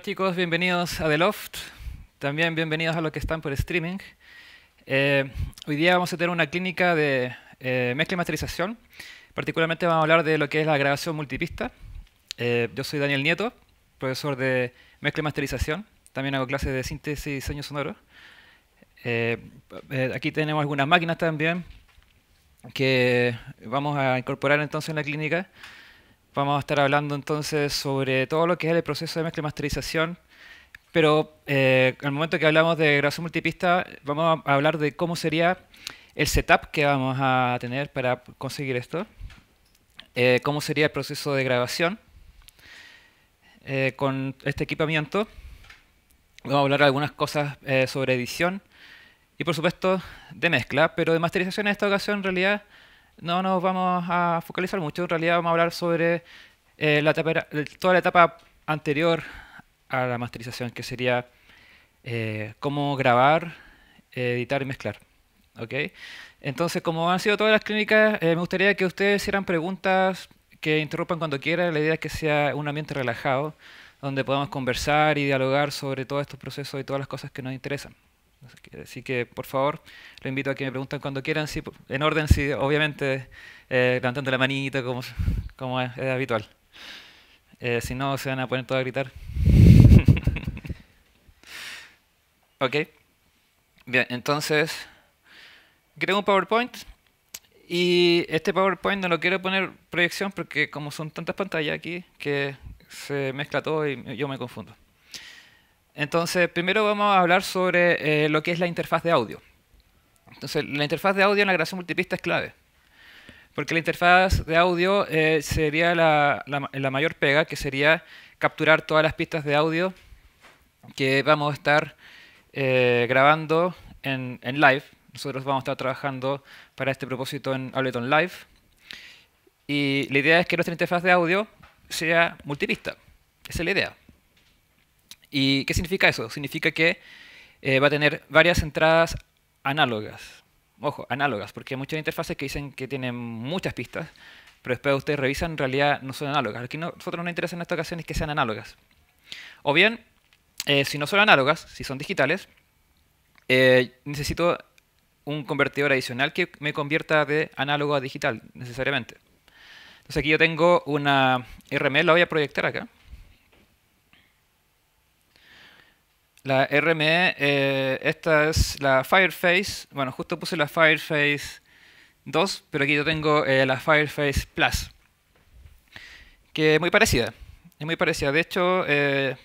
Hola chicos, bienvenidos a The Loft, también bienvenidos a los que están por streaming. Eh, hoy día vamos a tener una clínica de eh, mezcla y masterización, particularmente vamos a hablar de lo que es la grabación multipista. Eh, yo soy Daniel Nieto, profesor de mezcla y masterización, también hago clases de síntesis y diseño sonoro. aquí tenemos algunas máquinas también que vamos a incorporar entonces en la clínica. Vamos a estar hablando entonces sobre todo lo que es el proceso de mezcla y masterización, pero en eh, el momento que hablamos de grabación multipista, vamos a hablar de cómo sería el setup que vamos a tener para conseguir esto, eh, cómo sería el proceso de grabación eh, con este equipamiento. Vamos a hablar algunas cosas sobre edición y por supuesto de mezcla, pero de masterización en esta ocasión en realidad no nos vamos a focalizar mucho, en realidad vamos a hablar sobre eh, la toda la etapa anterior a la masterización, que sería eh, cómo grabar, editar y mezclar. Entonces, como han sido todas las clínicas, eh, me gustaría que ustedes hicieran preguntas que interrumpan cuando quieran. La idea es que sea un ambiente relajado, donde podamos conversar y dialogar sobre todos estos procesos y todas las cosas que nos interesan. Así que, por favor, lo invito a que me pregunten cuando quieran, si, en orden, si, obviamente, eh, levantando la manita, como, como es, habitual. Eh, si no, se van a poner todos a gritar. ok. Bien, entonces, creo un PowerPoint. Y este PowerPoint no lo quiero poner proyección porque como son tantas pantallas aquí que se mezcla todo y yo me confundo. Entonces, primero vamos a hablar sobre eh, lo que es la interfaz de audio. Entonces, la interfaz de audio en la grabación multipista es clave. Porque la interfaz de audio eh, sería la, mayor pega, que sería capturar todas las pistas de audio que vamos a estar eh, grabando en, en, live. Nosotros vamos a estar trabajando para este propósito en Ableton Live. Y la idea es que nuestra interfaz de audio sea multipista. Esa es la idea. ¿Y qué significa eso? Significa que eh, va a tener varias entradas análogas. Ojo, análogas, porque hay muchas interfaces que dicen que tienen muchas pistas, pero después ustedes revisan, en realidad no son análogas. Aquí nosotros nos interesa en esta ocasión es que sean análogas. O bien, eh, si no son análogas, si son digitales, eh, necesito un convertidor adicional que me convierta de análogo a digital, necesariamente. Entonces aquí yo tengo una RML, la voy a proyectar acá. La RME, eh, esta es la Fireface. Bueno, justo puse la Fireface 2, pero aquí yo tengo eh, la Fireface Plus, que es muy parecida. Es muy parecida. De hecho, eh,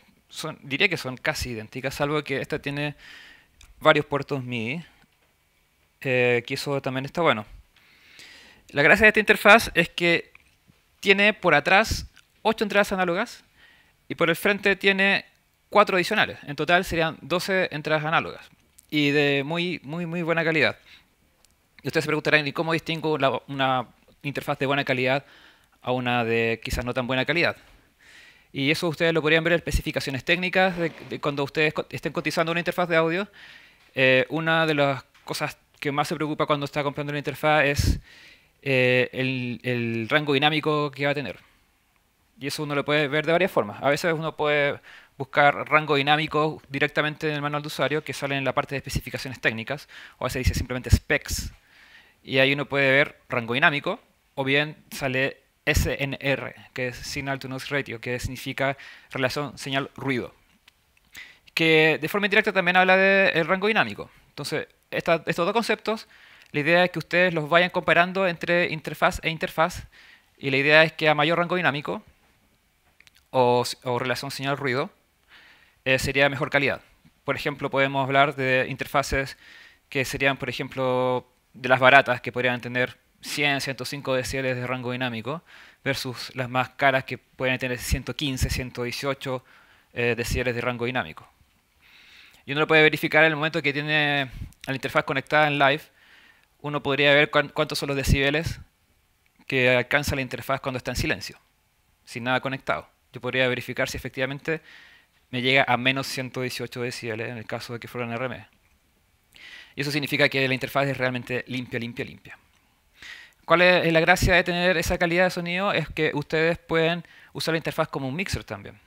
diría que son casi idénticas, salvo que esta tiene varios puertos MIDI, que eso también está bueno. La gracia de esta interfaz es que tiene por atrás ocho entradas análogas y por el frente tiene cuatro adicionales. En total serían 12 entradas análogas y de muy, muy, muy buena calidad. Y ustedes se preguntarán, ¿y cómo distingo una interfaz de buena calidad a una de quizás no tan buena calidad? Y eso ustedes lo podrían ver en especificaciones técnicas de, cuando ustedes estén cotizando una interfaz de audio. Eh, una de las cosas que más se preocupa cuando está comprando una interfaz es eh, el rango dinámico que va a tener. Y eso uno lo puede ver de varias formas. A veces uno puede buscar rango dinámico directamente en el manual de usuario que sale en la parte de especificaciones técnicas, o se dice simplemente specs, y ahí uno puede ver rango dinámico, o bien sale SNR, que es Signal to Noise Ratio, que significa relación señal-ruido, que de forma indirecta también habla del rango dinámico. Entonces, estos dos conceptos, la idea es que ustedes los vayan comparando entre interfaz e interfaz, y la idea es que a mayor rango dinámico, o relación señal-ruido, eh, sería mejor calidad. Por ejemplo, podemos hablar de interfaces que serían, por ejemplo, de las baratas, que podrían tener 100, 105 decibeles de rango dinámico, versus las más caras que pueden tener 115, 118 eh, decibeles de rango dinámico. Y uno lo puede verificar en el momento que tiene la interfaz conectada en live, uno podría ver cuántos son los decibeles que alcanza la interfaz cuando está en silencio, sin nada conectado. Yo podría verificar si efectivamente me llega a menos 118 decibel en el caso de que fuera un RM. Y eso significa que la interfaz es realmente limpia, limpia, limpia. ¿Cuál es la gracia de tener esa calidad de sonido? Es que ustedes pueden usar la interfaz como un mixer también.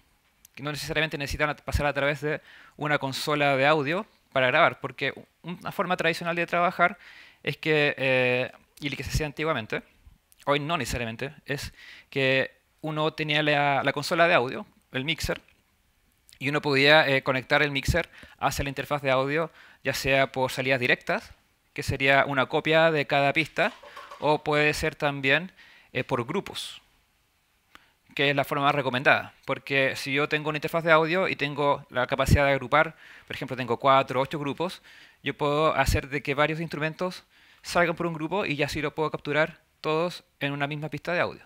Que no necesariamente necesitan pasar a través de una consola de audio para grabar, porque una forma tradicional de trabajar es que, eh, y que se hacía antiguamente, hoy no necesariamente, es que uno tenía la consola de audio, el mixer, y uno podía eh, conectar el mixer hacia la interfaz de audio, ya sea por salidas directas, que sería una copia de cada pista, o puede ser también eh, por grupos, que es la forma más recomendada. Porque si yo tengo una interfaz de audio y tengo la capacidad de agrupar, por ejemplo, tengo cuatro o ocho grupos, yo puedo hacer de que varios instrumentos salgan por un grupo y ya así lo puedo capturar todos en una misma pista de audio.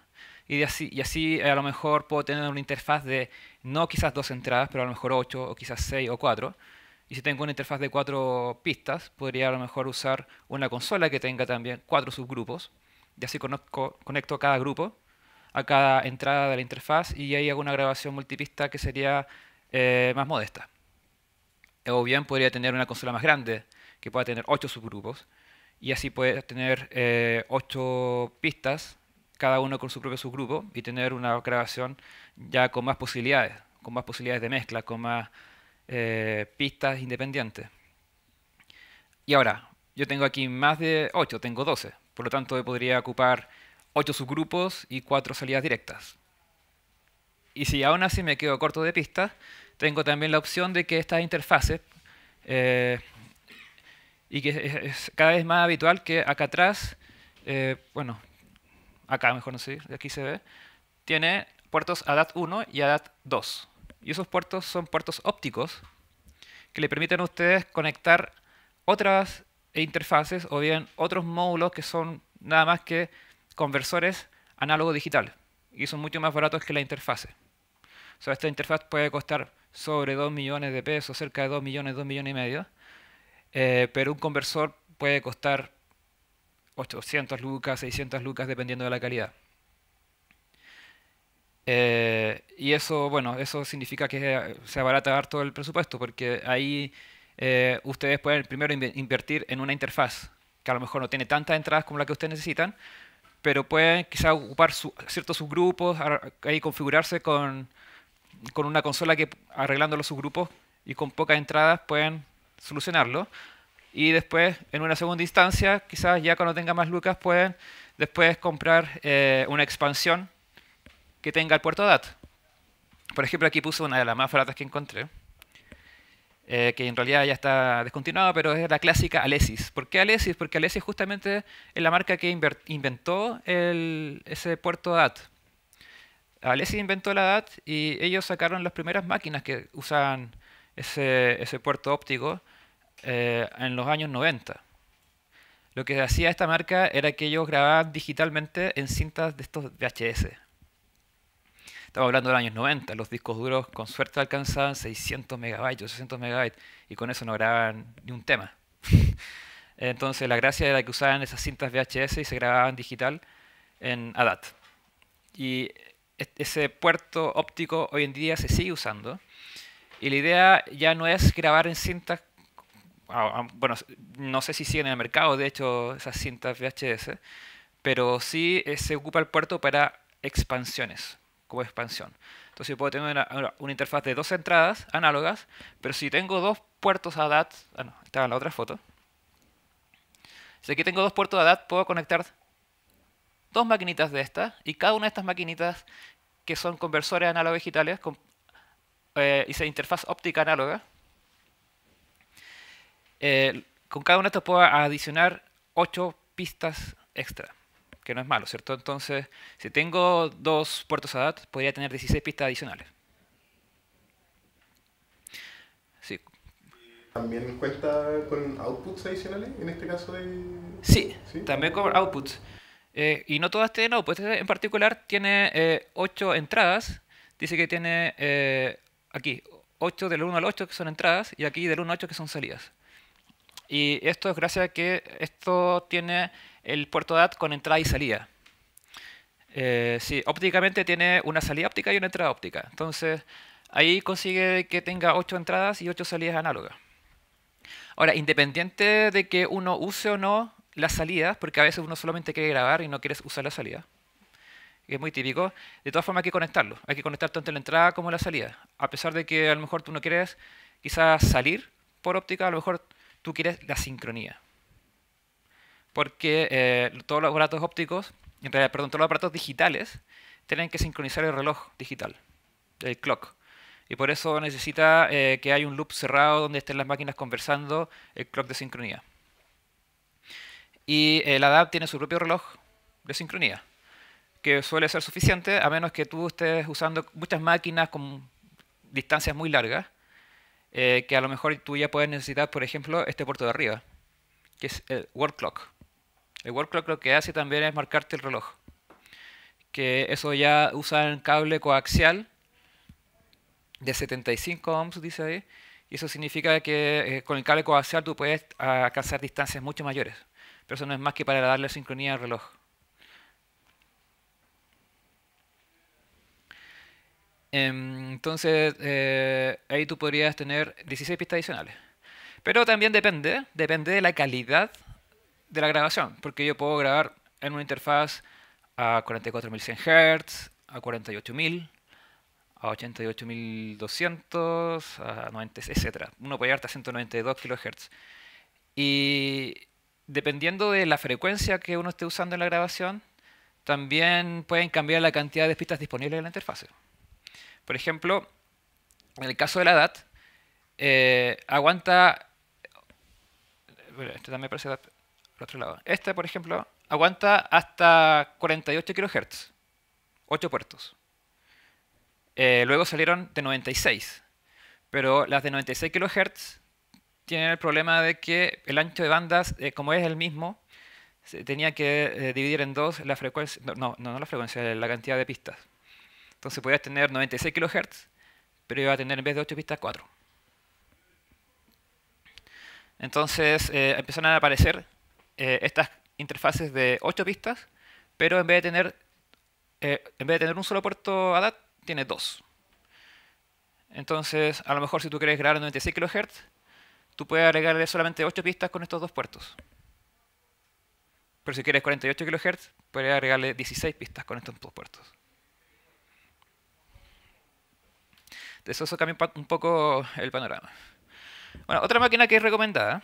Y, así, y así a lo mejor puedo tener una interfaz de no quizás dos entradas, pero a lo mejor ocho o quizás seis o cuatro. Y si tengo una interfaz de cuatro pistas, podría a lo mejor usar una consola que tenga también cuatro subgrupos. Y así conozco, conecto cada grupo a cada entrada de la interfaz y ahí hago una grabación multipista que sería eh, más modesta. O bien podría tener una consola más grande que pueda tener ocho subgrupos y así puede tener eh, ocho pistas cada uno con su propio subgrupo y tener una grabación ya con más posibilidades, con más posibilidades de mezcla, con más eh, pistas independientes. Y ahora, yo tengo aquí más de 8, tengo 12, por lo tanto podría ocupar 8 subgrupos y 4 salidas directas. Y si aún así me quedo corto de pistas, tengo también la opción de que estas interfaces, eh, y que es, cada vez más habitual que acá atrás, eh, bueno, acá mejor no sé, de aquí se ve, tiene puertos ADAT 1 y ADAT 2. Y esos puertos son puertos ópticos que le permiten a ustedes conectar otras interfaces o bien otros módulos que son nada más que conversores análogo digital y son mucho más baratos que la interfase. O esta interfaz puede costar sobre 2 millones de pesos, cerca de 2 millones, 2 millones y medio, eh, pero un conversor puede costar 800 lucas, 600 lucas, dependiendo de la calidad. Eh, y eso, bueno, eso significa que eh, se abarata harto el presupuesto, porque ahí eh, ustedes pueden primero invertir en una interfaz, que a lo mejor no tiene tantas entradas como la que ustedes necesitan, pero pueden quizá ocupar ciertos subgrupos, ahí configurarse con, con, una consola que arreglando los subgrupos y con pocas entradas pueden solucionarlo y después, en una segunda instancia, quizás ya cuando tenga más lucas, pueden después comprar eh, una expansión que tenga el puerto DAT. Por ejemplo, aquí puse una de las más baratas que encontré, eh, que en realidad ya está descontinuada, pero es la clásica Alesis. ¿Por qué Alesis? Porque Alesis justamente es la marca que inventó ese puerto DAT. Alesis inventó la DAT y ellos sacaron las primeras máquinas que usan ese, ese puerto óptico eh, en los años 90. Lo que hacía esta marca era que ellos grababan digitalmente en cintas de estos VHS. Estamos hablando de los años 90, los discos duros con suerte alcanzaban 600 megabytes, 600 megabytes, y con eso no grababan ni un tema. Entonces la gracia era que usaban esas cintas VHS y se grababan digital en ADAT. Y ese puerto óptico hoy en día se sigue usando. Y la idea ya no es grabar en cintas bueno, no sé si siguen en el mercado, de hecho, esas cintas VHS, pero sí eh, se ocupa el puerto para expansiones, como expansión. Entonces yo puedo tener una, interfaz de dos entradas análogas, pero si tengo dos puertos ADAT, ah no, estaba en la otra foto. Si aquí tengo dos puertos ADAT, puedo conectar dos maquinitas de estas, y cada una de estas maquinitas, que son conversores análogos digitales, con, eh, y se interfaz óptica análoga, eh, con cada uno de estos puedo adicionar 8 pistas extra, que no es malo, ¿cierto? Entonces, si tengo dos puertos ADAT, podría tener 16 pistas adicionales. Sí. ¿También cuenta con outputs adicionales en este caso Sí, también con outputs. Eh, y no todas tienen outputs. Este en particular tiene eh, 8 entradas. Dice que tiene eh, aquí 8 del 1 al 8 que son entradas y aquí del 1 al 8 que son salidas. Y esto es gracias a que esto tiene el puerto DAT con entrada y salida. Eh, sí, ópticamente tiene una salida óptica y una entrada óptica. Entonces, ahí consigue que tenga ocho entradas y ocho salidas análogas. Ahora, independiente de que uno use o no las salidas, porque a veces uno solamente quiere grabar y no quiere usar la salida, que es muy típico, de todas formas hay que conectarlo. Hay que conectar tanto la entrada como la salida. A pesar de que a lo mejor tú no quieres quizás salir por óptica, a lo mejor tú quieres la sincronía. Porque eh, todos los aparatos ópticos, en realidad, perdón, todos los aparatos digitales tienen que sincronizar el reloj digital, el clock. Y por eso necesita eh, que haya un loop cerrado donde estén las máquinas conversando, el clock de sincronía. Y el eh, la tiene su propio reloj de sincronía, que suele ser suficiente a menos que tú estés usando muchas máquinas con distancias muy largas eh, que a lo mejor tú ya puedes necesitar, por ejemplo, este puerto de arriba, que es el work clock. El work clock lo que hace también es marcarte el reloj, que eso ya usa el cable coaxial de 75 ohms, dice ahí, y eso significa que eh, con el cable coaxial tú puedes alcanzar distancias mucho mayores, pero eso no es más que para darle sincronía al reloj. Em, entonces, eh, ahí tú podrías tener 16 pistas adicionales. Pero también depende, depende de la calidad de la grabación, porque yo puedo grabar en una interfaz a 44100 Hz, a 48000, a 88200, a 90, etc. Uno puede llegar hasta 192 kHz. Y dependiendo de la frecuencia que uno esté usando en la grabación, también pueden cambiar la cantidad de pistas disponibles en la interfaz. Por ejemplo, en el caso de la DAT, eh, aguanta. Este también parece otro lado. Este, por ejemplo, aguanta hasta 48 kHz, 8 puertos. Eh, luego salieron de 96, pero las de 96 kHz tienen el problema de que el ancho de bandas, eh, como es el mismo, tenía que dividir en dos la frecuencia, no, no la frecuencia, la cantidad de pistas. Entonces podías tener 96 kHz, pero iba a tener en vez de 8 pistas 4. Entonces eh, empezaron a aparecer eh, estas interfaces de 8 pistas, pero en vez de tener, eh, en vez de tener un solo puerto ADAT, tiene dos. Entonces, a lo mejor si tú quieres grabar 96 kHz, tú puedes agregarle solamente 8 pistas con estos dos puertos. Pero si quieres 48 kHz, puedes agregarle 16 pistas con estos dos puertos. eso cambia un poco el panorama. otra máquina que es recomendada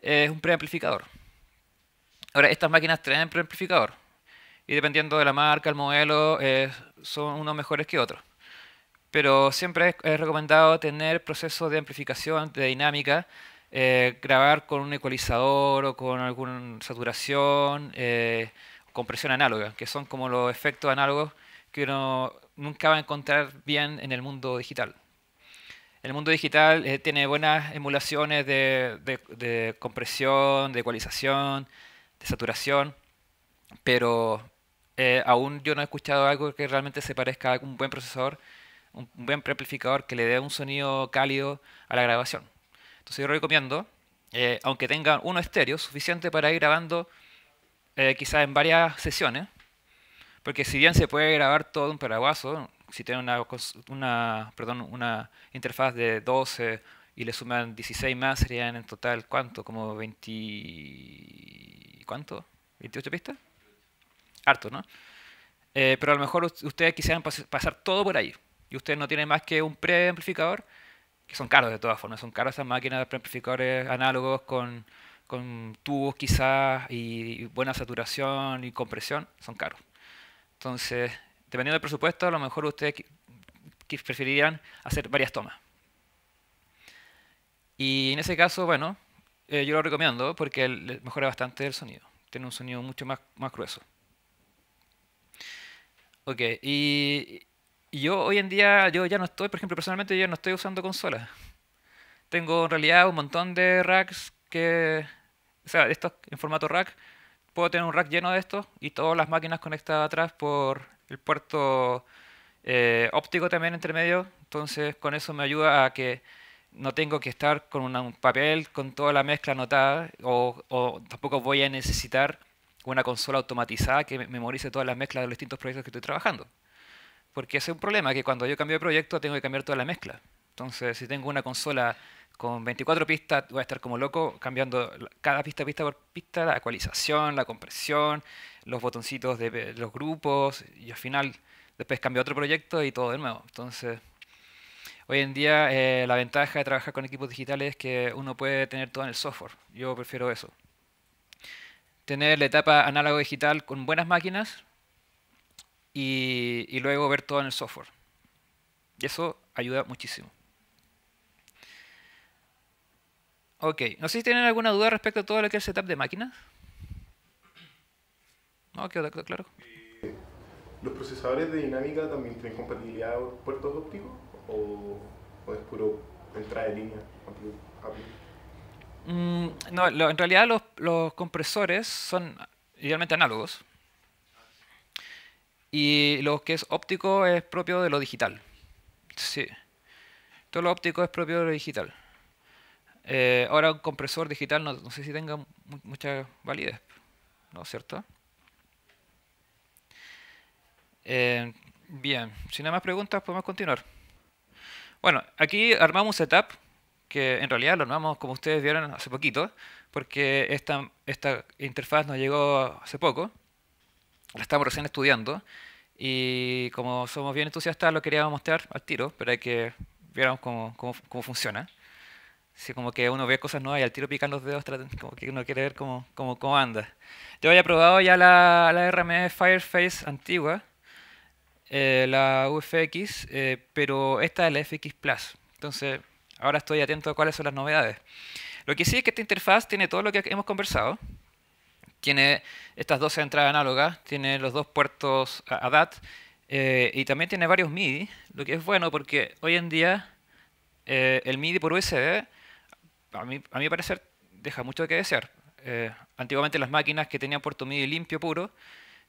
es un preamplificador. Ahora, estas máquinas traen preamplificador. Y dependiendo de la marca, el modelo, eh, son unos mejores que otros. Pero siempre es, recomendado tener procesos de amplificación, de dinámica, eh, grabar con un ecualizador o con alguna saturación, eh, compresión análoga, que son como los efectos análogos que uno nunca va a encontrar bien en el mundo digital. El mundo digital eh, tiene buenas emulaciones de, compresión, de ecualización, de saturación, pero eh, aún yo no he escuchado algo que realmente se parezca a un buen procesador, un, buen preamplificador que le dé un sonido cálido a la grabación. Entonces yo recomiendo, eh, aunque tenga uno estéreo, suficiente para ir grabando quizás en varias sesiones, porque si bien se puede grabar todo un paraguaso, si tiene una, una, perdón, una interfaz de 12 y le suman 16 más, serían en total, ¿cuánto? Como 20... ¿Cuánto? ¿28 pistas? Harto, ¿no? Eh, pero a lo mejor ustedes quisieran pasar todo por ahí. Y ustedes no tienen más que un preamplificador, que son caros de todas formas, son caros esas máquinas de preamplificadores análogos con tubos quizás y buena saturación y compresión, son caros. Entonces, dependiendo del presupuesto, a lo mejor ustedes preferirían hacer varias tomas. Y en ese caso, bueno, eh, yo lo recomiendo porque mejora bastante el sonido. Tiene un sonido mucho más, grueso. Ok, y, yo hoy en día, yo ya no estoy, por ejemplo, personalmente yo no estoy usando consolas. Tengo en realidad un montón de racks que, o sea, estos en formato rack puedo tener un rack lleno de esto y todas las máquinas conectadas atrás por el puerto eh, óptico también entre medio. Entonces con eso me ayuda a que no tengo que estar con un papel con toda la mezcla anotada o, o, tampoco voy a necesitar una consola automatizada que memorice todas las mezclas de los distintos proyectos que estoy trabajando. Porque ese es un problema, que cuando yo cambio de proyecto tengo que cambiar toda la mezcla. Entonces, si tengo una consola con 24 pistas, voy a estar como loco cambiando cada pista, pista por pista, la ecualización, la compresión, los botoncitos de los grupos, y al final después cambio a otro proyecto y todo de nuevo. Entonces, hoy en día eh, la ventaja de trabajar con equipos digitales es que uno puede tener todo en el software. Yo prefiero eso. Tener la etapa análogo digital con buenas máquinas y luego ver todo en el software. Y eso ayuda muchísimo. Ok, no sé si tienen alguna duda respecto a todo lo que es el setup de máquinas. No, quedó claro. Eh, ¿Los procesadores de dinámica también tienen compatibilidad con puertos ópticos o, es puro entrada de línea? Mm, no, en realidad los, compresores son idealmente análogos y lo que es óptico es propio de lo digital. Sí, todo lo óptico es propio de lo digital. Eh, ahora un compresor digital no, sé si tenga mucha validez, ¿no es cierto? Eh, bien, si no más preguntas podemos continuar. Bueno, aquí armamos un setup que en realidad lo armamos como ustedes vieron hace poquito, porque esta, esta interfaz nos llegó hace poco, la estamos recién estudiando, y como somos bien entusiastas lo queríamos mostrar al tiro, para que viéramos cómo, cómo funciona si como que uno ve cosas nuevas y al tiro pican los dedos, como que uno quiere ver cómo, cómo, cómo anda. Yo había probado ya la, la RME Fireface antigua, eh, la UFX, eh, pero esta es la FX Plus. Entonces, ahora estoy atento a cuáles son las novedades. Lo que sí es que esta interfaz tiene todo lo que hemos conversado. Tiene estas 12 entradas análogas, tiene los dos puertos ADAT eh, y también tiene varios MIDI, lo que es bueno porque hoy en día el MIDI por USB a mí, a mi parecer, deja mucho de que desear. Eh, antiguamente las máquinas que tenían puerto MIDI limpio, puro,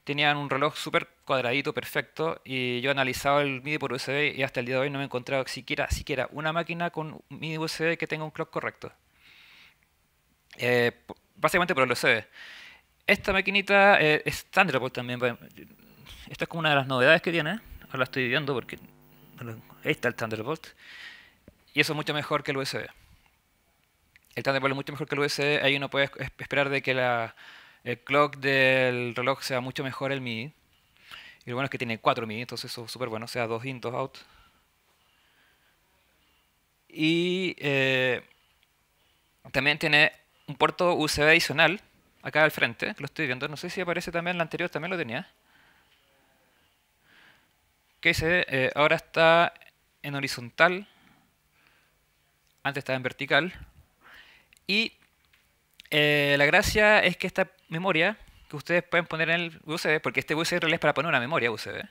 tenían un reloj súper cuadradito, perfecto, y yo he analizado el MIDI por USB y hasta el día de hoy no me he encontrado siquiera, siquiera una máquina con MIDI USB que tenga un clock correcto. Eh, básicamente por el USB. Esta maquinita eh, es Thunderbolt también. Pues, esta es como una de las novedades que tiene. Ahora la estoy viendo porque ahí está el Thunderbolt. Y eso es mucho mejor que el USB el de es mucho mejor que el USB, ahí uno puede esperar de que el clock del reloj sea mucho mejor el MIDI. Y lo bueno es que tiene 4 MIDI, entonces eso es súper bueno, o sea 2 in, 2 out. Y eh, también tiene un puerto USB adicional, acá al frente, que lo estoy viendo, no sé si aparece también, la anterior también lo tenía. Que se, eh, ahora está en horizontal, antes estaba en vertical. Y eh, la gracia es que esta memoria que ustedes pueden poner en el USB, porque este USB es para poner una memoria USB,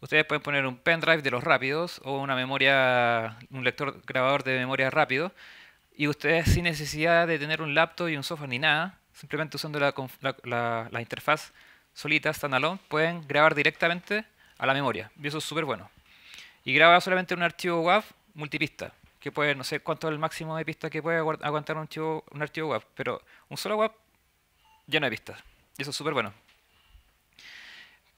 ustedes pueden poner un pendrive de los rápidos o una memoria, un lector grabador de memoria rápido, y ustedes sin necesidad de tener un laptop y un software ni nada, simplemente usando la, interfaz solita, standalone, pueden grabar directamente a la memoria. Y eso es súper bueno. Y graba solamente un archivo WAV multipista que puede, no sé cuánto es el máximo de pistas que puede aguantar un archivo, un archivo web, pero un solo web lleno de pistas. Y eso es súper bueno.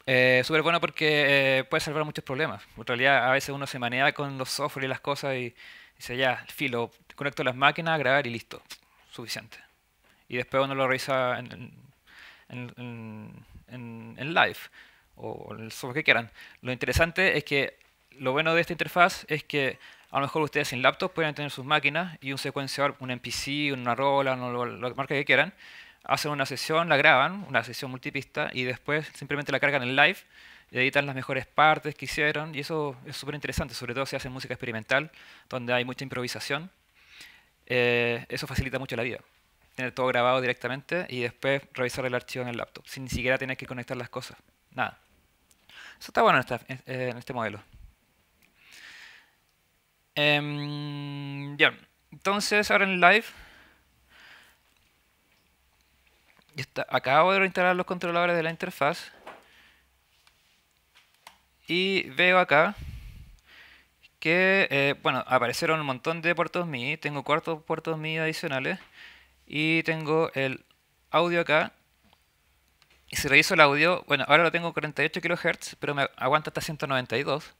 Eh, súper bueno porque eh, puede salvar muchos problemas. En realidad, a veces uno se maneja con los software y las cosas y dice, ya, filo, conecto las máquinas, grabar y listo. Suficiente. Y después uno lo revisa en, en, en live o en el software que quieran. Lo interesante es que lo bueno de esta interfaz es que a lo mejor ustedes sin laptop pueden tener sus máquinas y un secuenciador, un MPC, una rola, lo, que marca que quieran, hacen una sesión, la graban, una sesión multipista, y después simplemente la cargan en live y editan las mejores partes que hicieron, y eso es súper interesante, sobre todo si hacen música experimental, donde hay mucha improvisación. Eh, eso facilita mucho la vida, tener todo grabado directamente y después revisar el archivo en el laptop, sin siquiera tener que conectar las cosas, nada. Eso está bueno en este modelo. Em, entonces ahora en live. acabo de reinstalar los controladores de la interfaz. Y veo acá que, eh, bueno, aparecieron un montón de puertos MIDI. Tengo cuatro puertos MIDI adicionales. Y tengo el audio acá. Y si reviso el audio, bueno, ahora lo tengo 48 kHz, pero me aguanta hasta 192,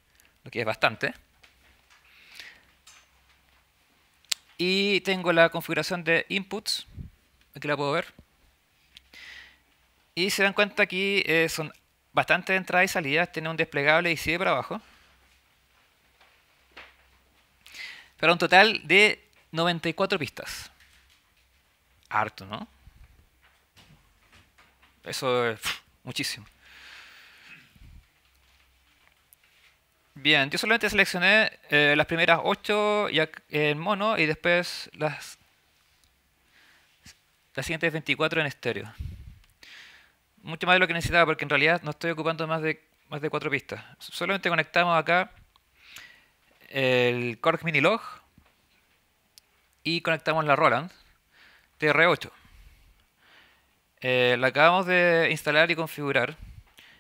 lo que es bastante. Y tengo la configuración de inputs, aquí la puedo ver. Y se dan cuenta aquí eh, son bastantes entradas y salidas, tiene un desplegable y sigue para abajo. pero un total de 94 pistas. Harto, ¿no? Eso es muchísimo. Bien, yo solamente seleccioné eh, las primeras 8 eh, en mono y después las, las siguientes 24 en estéreo. Mucho más de lo que necesitaba porque en realidad no estoy ocupando más de, más de 4 pistas. Solamente conectamos acá el Korg Log y conectamos la Roland TR8. Eh, la acabamos de instalar y configurar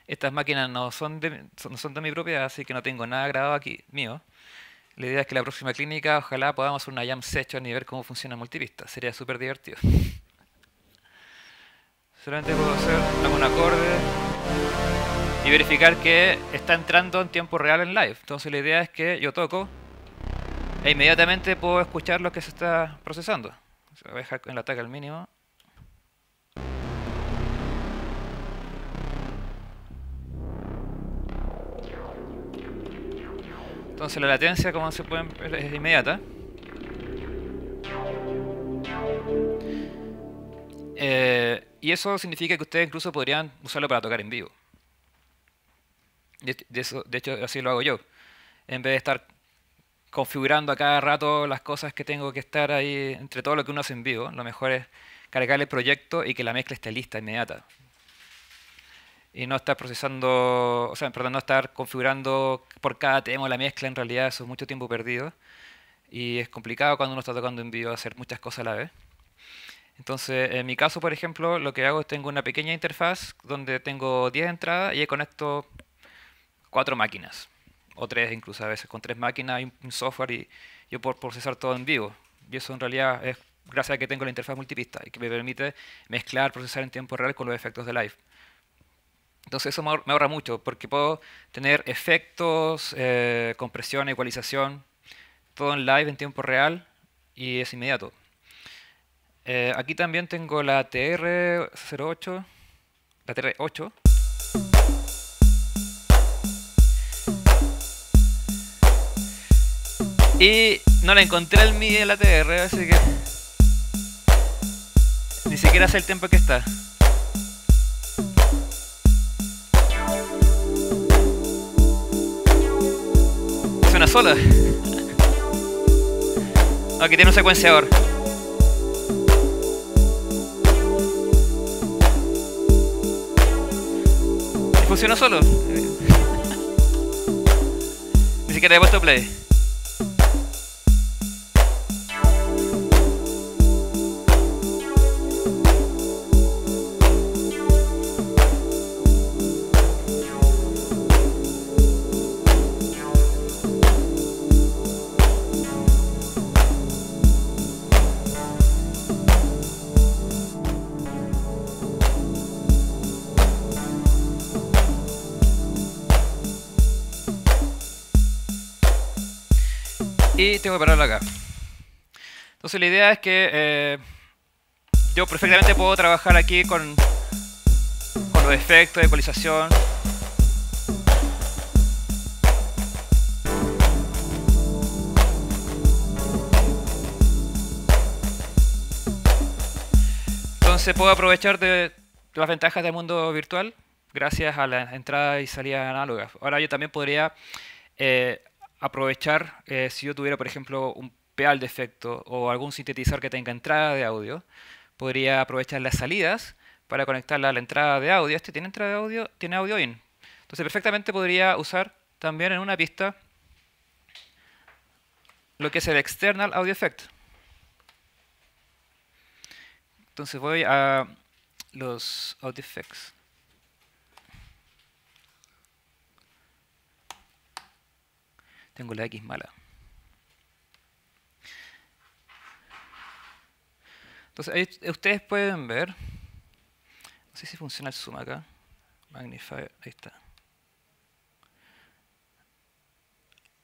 estas máquinas no son, de, son de mi propiedad, así que no tengo nada grabado aquí mío. La idea es que la próxima clínica ojalá podamos hacer una jam session y ver cómo funciona multivista. Sería súper divertido. Solamente puedo hacer algún acorde y verificar que está entrando en tiempo real en live. Entonces la idea es que yo toco e inmediatamente puedo escuchar lo que se está procesando. voy a dejar el ataque al mínimo. Entonces la latencia, como se pueden ver, em-? es inmediata. Eh, y eso significa que ustedes incluso podrían usarlo para tocar en vivo. De, eso, de hecho, así lo hago yo. En vez de estar configurando a cada rato las cosas que tengo que estar ahí entre todo lo que uno hace en vivo, lo mejor es cargar el proyecto y que la mezcla esté lista inmediata y no estar procesando, o sea, estar configurando por cada tema la mezcla, en realidad eso es mucho tiempo perdido. Y es complicado cuando uno está tocando en vivo hacer muchas cosas a la vez. Entonces, en mi caso, por ejemplo, lo que hago es tengo una pequeña interfaz donde tengo 10 entradas y ahí conecto cuatro máquinas, o tres incluso a veces. Con tres máquinas y un software y yo puedo procesar todo en vivo. Y eso en realidad es gracias a que tengo la interfaz multipista y que me permite mezclar, procesar en tiempo real con los efectos de live. Entonces eso me ahorra mucho porque puedo tener efectos, eh, compresión, ecualización, todo en live en tiempo real y es inmediato. Eh, aquí también tengo la TR08, la TR8. Y no la encontré el MIDI de la TR, así que ni siquiera sé el tiempo que está. solo. Aquí tiene un secuenciador. Funciona solo. Ni siquiera he puesto play. tengo que pararla acá. Entonces la idea es que eh, yo perfectamente puedo trabajar aquí con, con los efectos de ecualización. Entonces puedo aprovechar de las ventajas del mundo virtual gracias a la entrada y salidas análogas. Ahora yo también podría eh, aprovechar, eh, si yo tuviera, por ejemplo, un pedal de efecto o algún sintetizador que tenga entrada de audio, podría aprovechar las salidas para conectarla a la entrada de audio. Este tiene entrada de audio, tiene audio in. Entonces perfectamente podría usar también en una pista lo que es el external audio effect. Entonces voy a los audio effects. Tengo la X mala. Entonces, ustedes pueden ver. No sé si funciona el zoom acá. magnify, ahí está.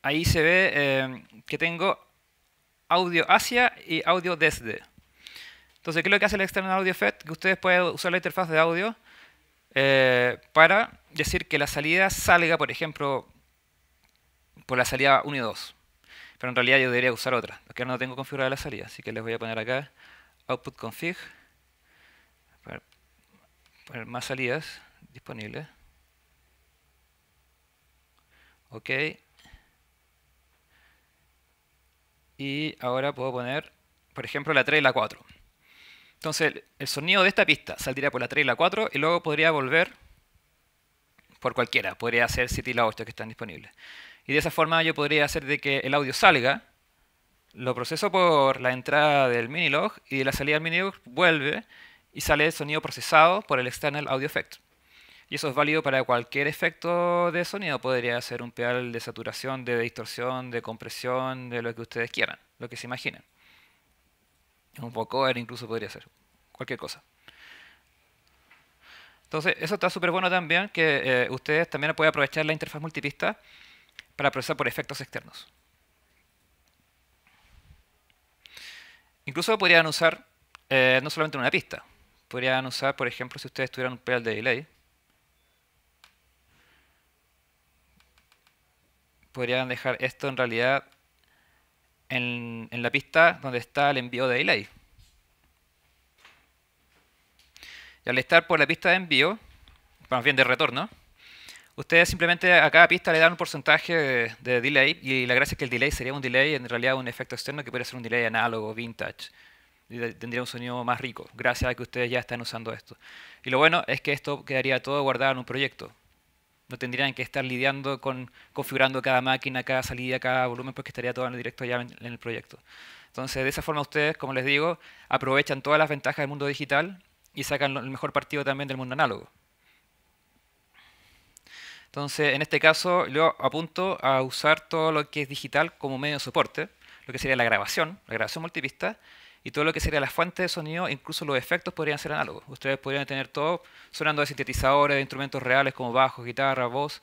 Ahí se ve em, que tengo audio hacia y audio desde. Entonces, ¿qué es lo que hace el External Audio Effect? Que ustedes pueden usar la interfaz de audio eh, para decir que la salida salga, por ejemplo, por la salida 1 y 2. Pero en realidad yo debería usar otra. Porque ahora no tengo configurada la salida, así que les voy a poner acá output config. poner más salidas disponibles. Ok. Y ahora puedo poner, por ejemplo, la 3 y la 4. Entonces, el sonido de esta pista saldría por la 3 y la 4 y luego podría volver por cualquiera. Podría ser 7 y la 8 que están disponibles y de esa forma yo podría hacer de que el audio salga, lo proceso por la entrada del minilog y de la salida del minilog vuelve y sale el sonido procesado por el external audio effect. Y eso es válido para cualquier efecto de sonido. Podría ser un pedal de saturación, de distorsión, de compresión, de lo que ustedes quieran, lo que se imaginen. Un vocoder incluso podría ser. Cualquier cosa. Entonces, eso está súper bueno también, que eh, ustedes también pueden aprovechar la interfaz multipista para procesar por efectos externos. Incluso podrían usar eh, no solamente una pista, podrían usar, por ejemplo, si ustedes tuvieran un pedal de delay, podrían dejar esto en realidad en, en, la pista donde está el envío de delay. Y al estar por la pista de envío, más bien de retorno, Ustedes simplemente a cada pista le dan un porcentaje de, delay y la gracia es que el delay sería un delay, en realidad un efecto externo que puede ser un delay análogo, vintage. tendría un sonido más rico, gracias a que ustedes ya están usando esto. Y lo bueno es que esto quedaría todo guardado en un proyecto. No tendrían que estar lidiando con configurando cada máquina, cada salida, cada volumen, porque estaría todo en el directo ya en, el proyecto. Entonces, de esa forma ustedes, como les digo, aprovechan todas las ventajas del mundo digital y sacan el mejor partido también del mundo análogo. Entonces, en este caso, yo apunto a usar todo lo que es digital como medio de soporte, lo que sería la grabación, la grabación multivista y todo lo que sería la fuente de sonido, incluso los efectos podrían ser análogos. Ustedes podrían tener todo sonando de sintetizadores, de instrumentos reales como bajo, guitarra, voz,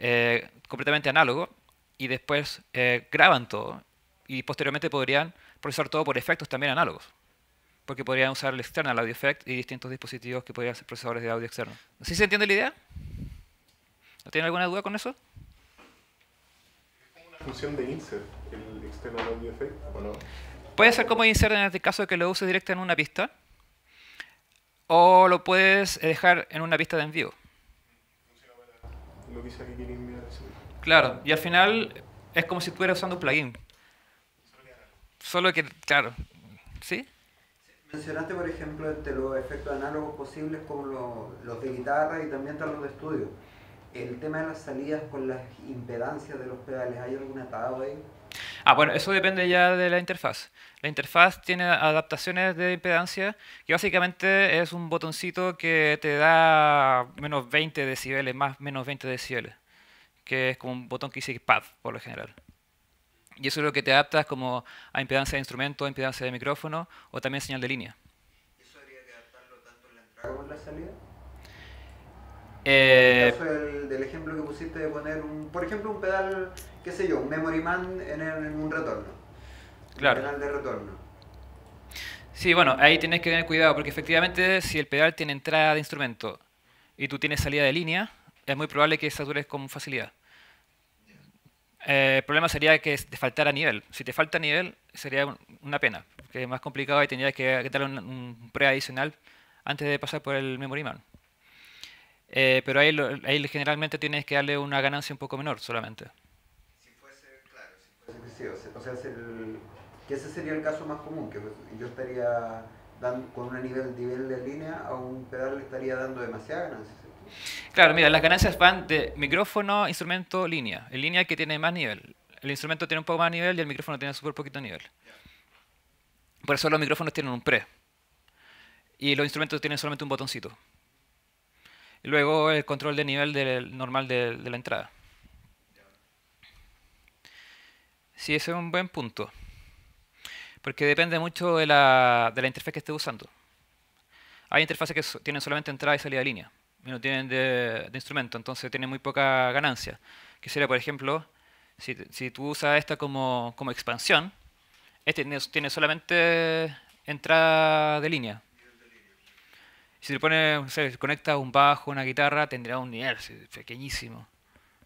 eh, completamente análogo, y después eh, graban todo. Y posteriormente podrían procesar todo por efectos también análogos, porque podrían usar el external audio effect y distintos dispositivos que podrían ser procesadores de audio externo. ¿Sí se entiende la idea? ¿No tienen alguna duda con eso? función de insert, el external audio effect, ¿o no? Puede ser como insert en este caso que lo uses directo en una pista, o lo puedes eh, dejar en una pista de envío. Lo que sea que enviar Claro, y al final es como si estuvieras usando un plugin. Solo que, claro, ¿sí? Mencionaste, por ejemplo, entre los efectos análogos posibles como los, de guitarra y también tal los de estudio el tema de las salidas con las impedancias de los pedales, ¿hay alguna atado ahí? Ah, bueno, eso depende ya de la interfaz. La interfaz tiene adaptaciones de impedancia, que básicamente es un botoncito que te da menos 20 decibeles, más menos 20 decibeles, que es como un botón que dice pad, por lo general. Y eso es lo que te adaptas como a impedancia de instrumento, a impedancia de micrófono o también señal de línea. ¿Eso habría que adaptarlo tanto en la entrada como en la salida? Eh, el del, ejemplo que pusiste de poner, por ejemplo, un pedal, qué sé yo, un memory man en, un retorno. Claro. pedal de retorno. Sí, bueno, ahí tienes que tener cuidado, porque efectivamente si el pedal tiene entrada de instrumento y tú tienes salida de línea, es muy probable que satures con facilidad. Eh, el problema sería que te faltara nivel. Si te falta nivel, sería una pena, que es más complicado y tendrías que darle un, un pre adicional antes de pasar por el memory man. Eh, pero ahí, ahí generalmente tienes que darle una ganancia un poco menor solamente. Si fuese, claro, si fuese que o sea, que ese sería el caso más común, que yo estaría dando, con un nivel, nivel de línea a un pedal le estaría dando demasiada ganancia. Claro, mira, las ganancias van de micrófono, instrumento, línea. El línea que tiene más nivel. El instrumento tiene un poco más nivel y el micrófono tiene súper poquito nivel. Por eso los micrófonos tienen un pre. Y los instrumentos tienen solamente un botoncito luego el control de nivel del normal de, la entrada. Sí, ese es un buen punto. Porque depende mucho de la, de la interfaz que esté usando. Hay interfaces que tienen solamente entrada y salida de línea. Y no tienen de, instrumento, entonces tienen muy poca ganancia. Que sería, por ejemplo, si, si tú usas esta como, expansión, este tiene solamente entrada de línea. Si le pones, o un bajo, una guitarra, tendría un nivel pequeñísimo.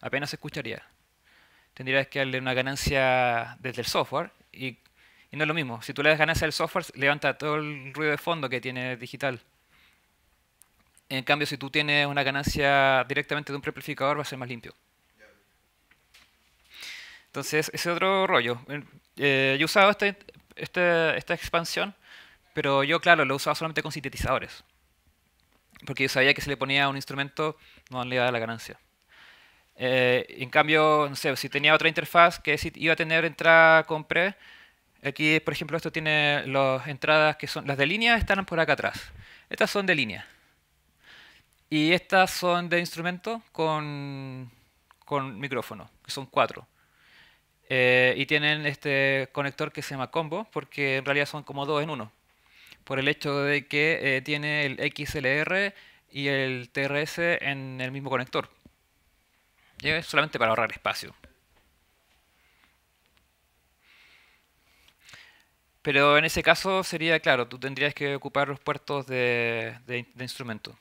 Apenas se escucharía. Tendrías que darle una ganancia desde el software y, no es lo mismo. Si tú le das ganancia al software, levanta todo el ruido de fondo que tiene digital. En cambio, si tú tienes una ganancia directamente de un preamplificador, va a ser más limpio. Entonces, ese otro rollo. Eh, yo he usado este, este, esta expansión, pero yo, claro, lo he usado solamente con sintetizadores porque yo sabía que si le ponía un instrumento no le iba a dar la ganancia. Eh, en cambio, no sé, si tenía otra interfaz que iba a tener entrada con pre, aquí por ejemplo esto tiene las entradas que son, las de línea están por acá atrás. Estas son de línea. Y estas son de instrumento con, con micrófono, que son cuatro. Eh, y tienen este conector que se llama combo, porque en realidad son como dos en uno por el hecho de que eh, tiene el XLR y el TRS en el mismo conector. solamente para ahorrar espacio. Pero en ese caso sería claro, tú tendrías que ocupar los puertos de, de instrumento.